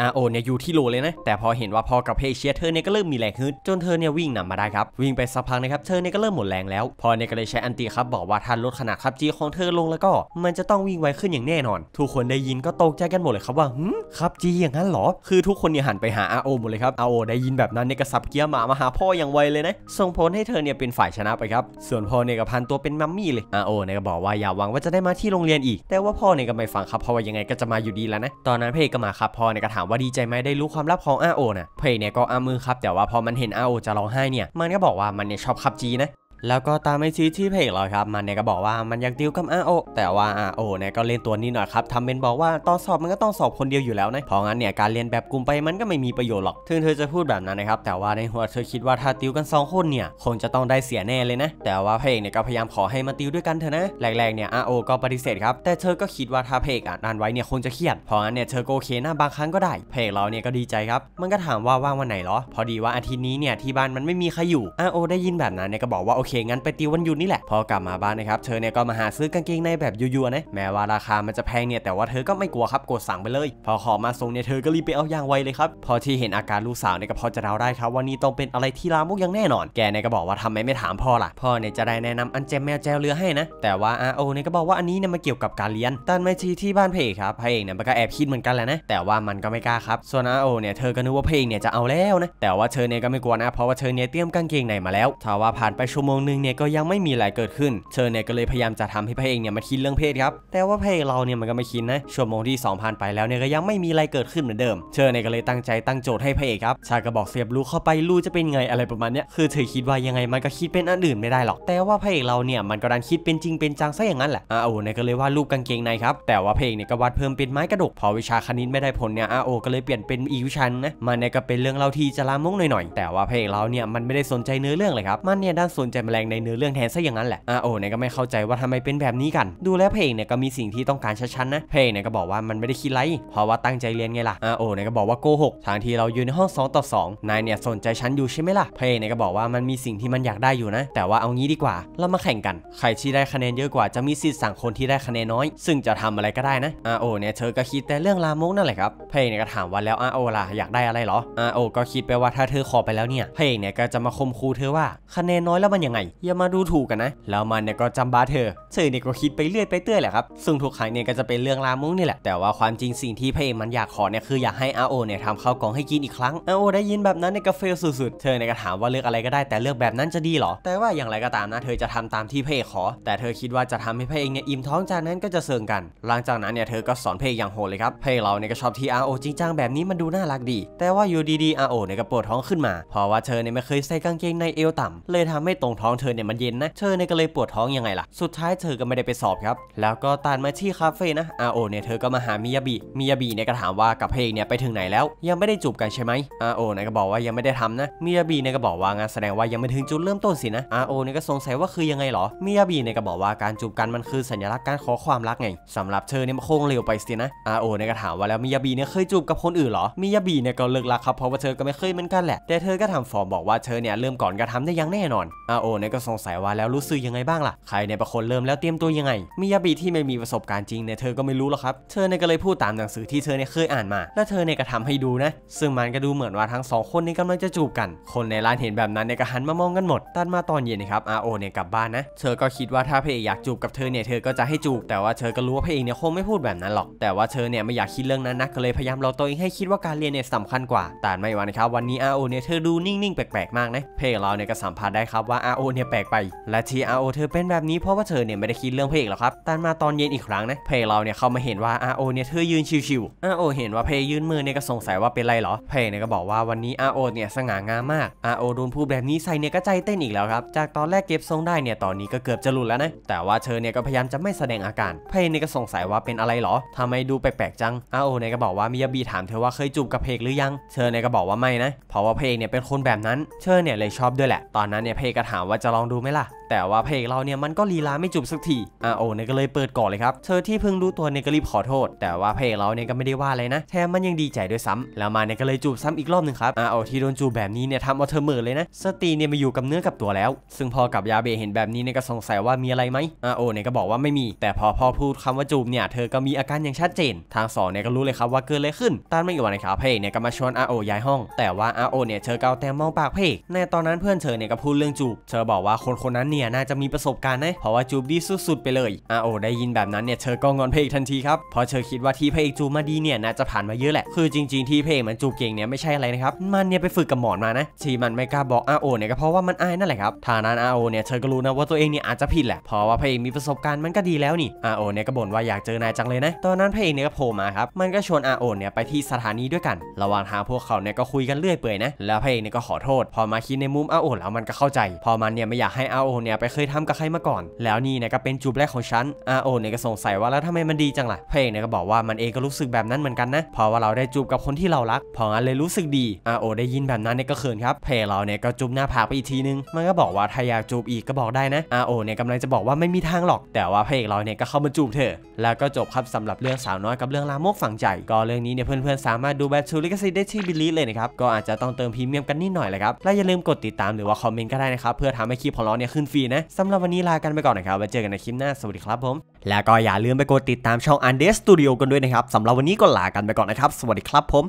อาโอเนี่ยอยู่ที่โลเลยนะแต่พอเห็นว่าพ่อกับเพเชียร์เธอเนี่ยก็เริ่มมีแรงฮึดจนเธอเนี่ยวิ่งนำมาได้ครับวิ่งไปสักพักนะครับเธอเนี่ยก็เริ่มหมดแรงแล้วพอเนี่ยก็เลยใช้อันตีครับบอกว่าถ้าลดขนาดคับจีของเธอลงแล้วก็มันจะต้องวิ่งไวขึ้นอย่างแน่นอน ทุกคนได้ยินก็ตกใจกันหมดเลยครับว่าหืับจีอย่างนั้นหรอคือทุกคนเนี่ยหันไปหาอาโอหมดเลยครับอาโอได้ยินแบบนั้นเนี่ยกระสับเกียร์หมามาหาพ่ออย่างไวเลยนะส่งผลให้เธอเนี่ยเป็นฝ่ายชนะไปครับส่วนพ่อเนี่ยก็พันตัวเป็นมัมมี่เลยอาโอเนี่ยก็บอกว่าอย่าหวังว่าจะได้มาที่โรงเรียนอีก แต่ว่าพ่อเนี่ยก็ไม่ฟังครับเพราะว่ายังไงก็จะมาอยู่ดีแล้วนะตอนนั้นเพก็มาครับพ่อเนี่ยก็ถามว่าดีใจไหมได้รู้ความลับของอาโอนะเพเนี่ยก็อามือครับ แต่ว่าพอมันเห็นอาโอจะร้องไห้เนี่ยมันก็บอกว่ามันเนี่ยชอบคับจีนะแล้วก็ตามไอซีที่เพจเราครับ มันเนี่ยก็บอกว่ามันอยากดิวกับอาโอแต่ว่าอาโอเนี่ยก็เล่นตัวนี้หน่อยครับทำเป็นบอกว่าตอนสอบมันก็ต้องสอบคนเดียวอยู่แล้วนะเพราะงั้นเนี่ยการเรียนแบบกลุ่มไปมันก็ไม่มีประโยชน์หรอกถึงเธอจะพูดแบบนั้นนะครับแต่ว่าในหัวเธอคิดว่าถ้าติวกัน 2 คนเนี่ยคงจะต้องได้เสียแน่เลยนะ แต่ว่าเพจเนี่ยก็พยายามขอให้มาติวด้วยกันเถอะนะแรกๆเนี่ยอาโอก็ปฏิเสธครับ แต่เธอก็คิดว่าถ้าเพจอ่ะนไว้เนี่ยคงจะเครียดเพราะงั้นเนี่ยเธอก็โอเคนะบางครั้งก็ได้เพจเราเนี่ยก็ดีใจครับมันก็ถามว่าว่างวันไหนหรอพอดีว่าอาทิตย์นี้เนี่ยที่บ้านมันไม่มีใครอยู่อาโอ ได้ยินแบบนั้นเนี่ยก็บอกว่าโอเอเคงั้นไปติววันหยุดนี่แหละ พอกลับมาบ้านนะครับเธอเนี่ยก็มาหาซื้อกางเกงในแบบยัวๆนะแม้ว่าราคามันจะแพงเนี่ยแต่ว่าเธอก็ไม่กลัวครับกดสั่งไปเลย พอขอมาส่งเนี่ย เธอก็รีบไปเอาอย่างไวเลยครับ พอที่เห็นอาการลูกสาวเนี่ยก็พอจะเดาได้ครับว่านี่ต้องเป็นอะไรที่ลามกอย่างแน่นอน แกเนี่ยก็บอกว่าทำไมไม่ถามพ่อล่ะพ่อเนี่ยจะได้แนะนำอันเจมแมวแจวเรือให้นะแต่ว่าอาโอเนี่ยก็บอกว่าอันนี้เนี่ยมันเกี่ยวกับการเรียนตอนไม่ทีที่บ้านเพ่ครับเพ่เนี่ยมันก็แอบคิดเหมือนกันแหละนะแต่ว่ามันก็ไม่กล้าครับส่วนอาโอเนี่ยเธอก็นึกว่าเพ่เนี่ยจะเอาแล้วนะแต่ว่าเธอเนี่ยก็ไม่กลัวนะเพราะว่าเธอเนี่ยเตรียมกางเกงในมาแล้วถ้าว่าผ่านไปชั่วโมงหนึ่งเนี่ยก็ยังไม่มีอะไรเกิดขึ้นเธอเนี่ยก็เลยพยายามจะทำให้พระเอกเนี่ยมาคิดเรื่องเพศครับ แต่ว่าพระเอกเราเนี่ยมันก็ไม่คิดนะชั่วโมงที่2ผ่านไปแล้วเนี่ยก็ยังไม่มีอะไรเกิดขึ้นเหมือนเดิมเธอเนี่ยก็เลยตั้งใจตั้งโจทย์ให้พระเอกครับชากระบอกเสียบลูเข้าไปลูจะเป็นไงอะไรประมาณเนี้ยคือเธอคิดว่ายังไงมันก็คิดเป็นอันอื่นไม่ได้หรอก แต่ว่าพระเอกเราเนี่ยมันก็ดันคิดเป็นจริงเป็นจังซะอย่างนั้นแหละอาโอเนี่ยก็เลยว่าลูกกางเกงในครับแต่ว่าพระเอกเนี่ยก็วาดเพิ่มเป็นไม้กระดกพอวิชาคณิตไม่ได้ผลเนี่ยอาโอก็เลยเปลี่ยนเป็นอีวิชานะมันเนี่ยก็เป็นเรื่องเล่าที่จะลามงหน่อยๆแต่ว่าพระเอกเราเนี่ยมันไม่ได้สนใจเนื้อเรื่องเลยครับมันเนี่ยดันสนใจแมลงในเนื้อเรื่องแทนซะอย่างนั้นแหละอ่าโอ้เนี่ยก็ไม่เข้าใจว่าทำไมเป็นแบบนี้กัน ดูแล้วเพลงเนี่ยก็มีสิ่งที่ต้องการชัดๆนะ เพลงเนี่ยก็บอกว่ามันไม่ได้คิดไร เพราะว่าตั้งใจเรียนไงล่ะอ่าโอ้เนี่ยก็บอกว่าโกหกทางที่เราอยู่ในห้อง2ต่อ2นายเนี่ยสนใจฉันอยู่ใช่ไหมล่ะ เพลงเนี่ยก็บอกว่ามันมีสิ่งที่มันอยากได้อยู่นะ แต่ว่าเอางี้ดีกว่า เรามาแข่งกัน ใครที่ได้คะแนนเยอะกว่าจะมีสิทธิ์สั่งคนที่ได้คะแนนน้อย ซึ่งจะทำอะไรก็ได้นะอาโอเนี่ยเธอ ก็คิดแต่เรื่องลามกนั่นแหละครับเพลงเนี่ยก็ถามว่าแล้วอาโอล่ะอยากได้อะไรหรออาโอก็คิดไปว่าถ้าเธอขอไปแล้วเนี่ยเพลงเนี่ยก็จะมาคมคูเธอว่าคะแนนน้อยแล้วมันยังนอย่ามาดูถูกกันนะแล้วมันเนี่ยก็จำบาเธอเธอเนี่ยก็คิดไปเรื่อยไปเตื้อยแหละครับซึ่งทุกครั้งเนี่ยก็จะเป็นเรื่องรามุงนี่แหละแต่ว่าความจริงสิ่งที่พระเอกมันอยากขอเนี่ยคืออยากให้อาโอเนี่ยทำข้าวกล่องให้กินอีกครั้งอาโอได้ยินแบบนั้นเนี่ยก็เฟลสุดๆเธอเนี่ยก็ถามว่าเลือกอะไรก็ได้ แต่เลือกแบบนั้นจะดีหรอ แต่ว่าอย่างไรก็ตามนะเธอจะทำตามที่พระเอกขอ แต่เธอคิดว่าจะทำให้พระเอกเนี่ยอิ่มท้องจากนั้นก็จะเสิงกัน หลังจากนั้นเนี่ยเธอก็สอนพระเอกอย่างโหดเลยครับพระเอกเราเนี่ยก็ชอบที่อาโอจริงจังแบบนี้มันดูน่ารักดี แต่ว่าอยู่ดีๆอาโอเนี่ยก็ปวดท้องขึ้นมาเพราะว่าเธอเนี่ยไม่เคยใส่กางเกงในเอวต่เลยทำให้ตรงท้องเธอเนี่ยมันเย็นนะ เธอเนี่ยก็เลยปวดท้องยังไงล่ะ สุดท้ายเธอก็ไม่ได้ไปสอบครับ แล้วก็ตานมาที่คาเฟ่นะอาโอเนี่ยเธอก็มาหามิยาบิมิยาบิเนี่ยก็ถามว่ากับเพลงเนี่ยไปถึงไหนแล้ว ยังไม่ได้จูบกันใช่ไหมอาโอเนี่ยก็บอกว่ายังไม่ได้ทำนะ มิยาบิเนี่ยก็บอกว่างานแสดงว่ายังไม่ถึงจุดเริ่มต้นสินะอาโอเนี่ยก็สงสัยว่าคือยังไงหรอ มิยาบิเนี่ยก็บอกว่าการจูบกันมันคือสัญลักษณ์การขอความรักไงสำหรับเธอเนี่ยมันคงเร็วไปสินะอาโอเนี่ยก็ถามว่าแล้วมิยาบิเนี่ยเคยจูบกับคนอื่นหรอมิยาบิเนี่ยก็เลิกรักครับเพราะว่าเธอก็ไม่เคยเหมือนกันแหละ แต่เธอก็ทำฟอร์มบอกว่าเธอเนี่ยเริ่มก่อนก็ทำได้ยังแน่นอนอาโเนี่ยก็สงสัยว่าแล้วรู้สึกยังไงบ้างล่ะ ใครเนี่ยเป็นคนเริ่มแล้วเตรียมตัวยังไง มียาบีที่ไม่มีประสบการณ์จริงเนี่ยเธอก็ไม่รู้หรอกครับ เธอเนี่ยก็เลยพูดตามหนังสือที่เธอเนี่ยเคยอ่านมา และเธอเนี่ยก็ทำให้ดูนะ ซึ่งมันก็ดูเหมือนว่าทั้งสองคนนี้กำลังจะจูบกัน คนในร้านเห็นแบบนั้นเนี่ยก็หันมามองกันหมดตัดมาตอนเย็นนะครับอาโอเนี่ยกลับบ้านนะ เธอก็คิดว่าถ้าพระเอกอยากจูบกับเธอเนี่ยเธอก็จะให้จูบ แต่ว่าเธอก็รู้ว่าพระเอกเนี่ยคงไม่พูดแบบนั้นหรอก แต่ว่าเธอเนี่ยไม่อยากคิดเรื่องนั้นนะก็เลยพยายามเราตัวเองให้คิดว่าการเรียนเนี่ยสำคัญกว่าแต่ไม่วัานะครับ วันนี้อาโอเนี่ยเธอดูนิ่งๆแปลกๆมากนะเพ่เราเนี่ยก็สัมผัสได้ครับว่าอา RO เนี่ยแปลกไป และที่ RO เธอเป็นแบบนี้เพราะว่าเธอเนี่ยไม่ได้คิดเรื่องเพลงเอกหรอกครับตอนมาตอนเย็นอีกครั้งนะพเอกเราเนี่ยเข้ามาเห็นว่า RO เนี่ยเธอยืนชิวๆ RO เห็นว่าพรเกยืนมือเนี่ยก็สงสัยว่าเป็นไรหรอพเอกเนี่ยก็บอกว่าวันนี้ RO เนี่ยสง่างามมาก RO โดนพูดแบบนี้ใส่เนี่ยก็ใจเต้นอีกแล้วครับ จากตอนแรกเก็บทรงได้เนี่ยตอนนี้ก็เกือบจะหลุดแล้วนะ แต่ว่าเธอเนี่ยก็พยายามจะไม่แสดงอาการพเอกเนี่ยก็สงสัยว่าเป็นอะไรหรอทำไมดูแปลกๆจัง RO เนี่ยก็บอกว่ามิยาบีถามเธอว่าเคยจูบกับเพกหรือยัง เธอเนี่ยก็บอกว่าไม่นะเพราะว่าเพกเนี่ยเป็นคนแบบนั้นเธอเนี่ยเลยชอบด้วยแหละตอนนั้นเนี่ยเพกก็ถามว่าจะลองดูไหมล่ะแต่ว่าพระเอกเราเนี่ยมันก็ลีลาไม่จุบสักทีอาโอเนี่ยก็เลยเปิดก่อนเลยครับ เธอที่เพิ่งรู้ตัวเนี่ยก็รีบขอโทษ แต่ว่าพระเอกเราเนี่ยก็ไม่ได้ว่าอะไรนะ แถมมันยังดีใจด้วยซ้ำ แล้วมาเนี่ยก็เลยจูบซ้ำอีกรอบหนึ่งครับอาโอที่โดนจูบแบบนี้เนี่ยทำเอาเธอเหม่อเลยนะ สตีเนี่ยมาอยู่กับเนื้อกับตัวแล้ว ซึ่งพอกับยาเบเห็นแบบนี้เนี่ยก็สงสัยว่ามีอะไรไหมอาโอเนี่ยก็บอกว่าไม่มี แต่พอพ่อพูดคำว่าจูบเนี่ยเธอก็มีอาการอย่างชัดเจน ทางสองเนี่ยก็รู้เลยครับว่าเกิดอะไรขึ้นตานไม่ยู่วนครับพเเนี่ยก็มาชวนอาโอย้ายห้อง แต่ว่าอาโอเนี่ยเธอเกาแต่มองปากพเในตอนนั้นเพื่อนเธอเนี่ยก็พูดเรื่องจูบเธอบอกว่าคนคนนั้นเเนี่ยน่าจะมีประสบการณ์นะเพราะว่าจูบดีสุดๆไปเลยอ่าโอได้ยินแบบนั้นเนี่ยเธอก็งอนพเอกทันทีครับเพราะเธอคิดว่าที่พเอกจูบมาดีเนี่ยน่าจะผ่านมาเยอะแหละคือจริงๆที่พเอกมันจูบเก่งเนี่ยไม่ใช่อะไรนะครับมันเนี่ยไปฝึกกับหมอนมานะที่มันไม่กล้าบอกอาโอเนี่ยก็เพราะว่ามันอายนั่นแหละครับฐานนอาโอเนี่ยเธอก็รู้นะว่าตัวเองเนี่ยอาจจะผิดแหละเพราะว่าพเอกมีประสบการณ์มันก็ดีแล้วนี่อาโอเนี่ยก็บ่นว่าอยากเจอนายจังเลยนะตอนนั้นพเอกเนี่ยก็โผล่มาครับมันก็ชวนอาโอเนี่ยไปที่สถานีด้วยกันระหว่างทางพวกเขาเนี่ยก็คุยกันเรื่อยเปื่อยนะแล้วพเกเนี่ยก็ขอโทษพอมาคิดในมุมอาโอแล้วมันก็เข้าใจ พอมันเนี่ยไม่อยากให้อาโอเเนี่ยไปเคยทำกับใครมาก่อน แล้วนี่นะก็เป็นจูบแรกของฉันอาโอเนี่ยก็สงสัยว่าแล้วทำไมมันดีจังล่ะพะเอกเนี่ยก็บอกว่ามันเองก็รู้สึกแบบนั้นเหมือนกันนะเพราะว่าเราได้จูบกับคนที่เรารัก พองั้นเลยรู้สึกดีอาโอได้ยินแบบนั้นเนี่ยก็เขินครับพเอกเราเนี่ยก็จูบหน้าผากไปอีกทีนึงมันก็บอกว่าถ้าอยากจูบอีกก็บอกได้นะอาโอเนี่ยกำลังจะบอกว่าไม่มีทางหรอก แต่ว่าพเอกเราเนี่ยก็เข้ามาจูบเธอ แล้วก็จบครับสำหรับเรื่องสาวน้อยกับเรื่องลามกฝังใจ ก็เรื่องนี้เนี่ยเพื่อนๆสามารถดูแบทชูลิกซิได้ที่บิลลี่เลยนะครับก็อาจจะต้องเติมพรีเมียมกันนิดหน่อยแหละครับและอย่าลืมกดติดตามหรือว่าคอมเมนต์ก็ได้นะครับเพื่อทำให้คลิปของเราเนี่ยขึ้นฟีนะสำหรับวันนี้ลากันไปก่อนนะครับไว้เจอกันในคลิปหน้า สวัสดีครับผม แล้วก็อย่าลืมไปกดติดตามช่องอนเด e สตูดิโอกันด้วยนะครับ สำหรับวันนี้ก็ลากันไปก่อนนะครับ สวัสดีครับผม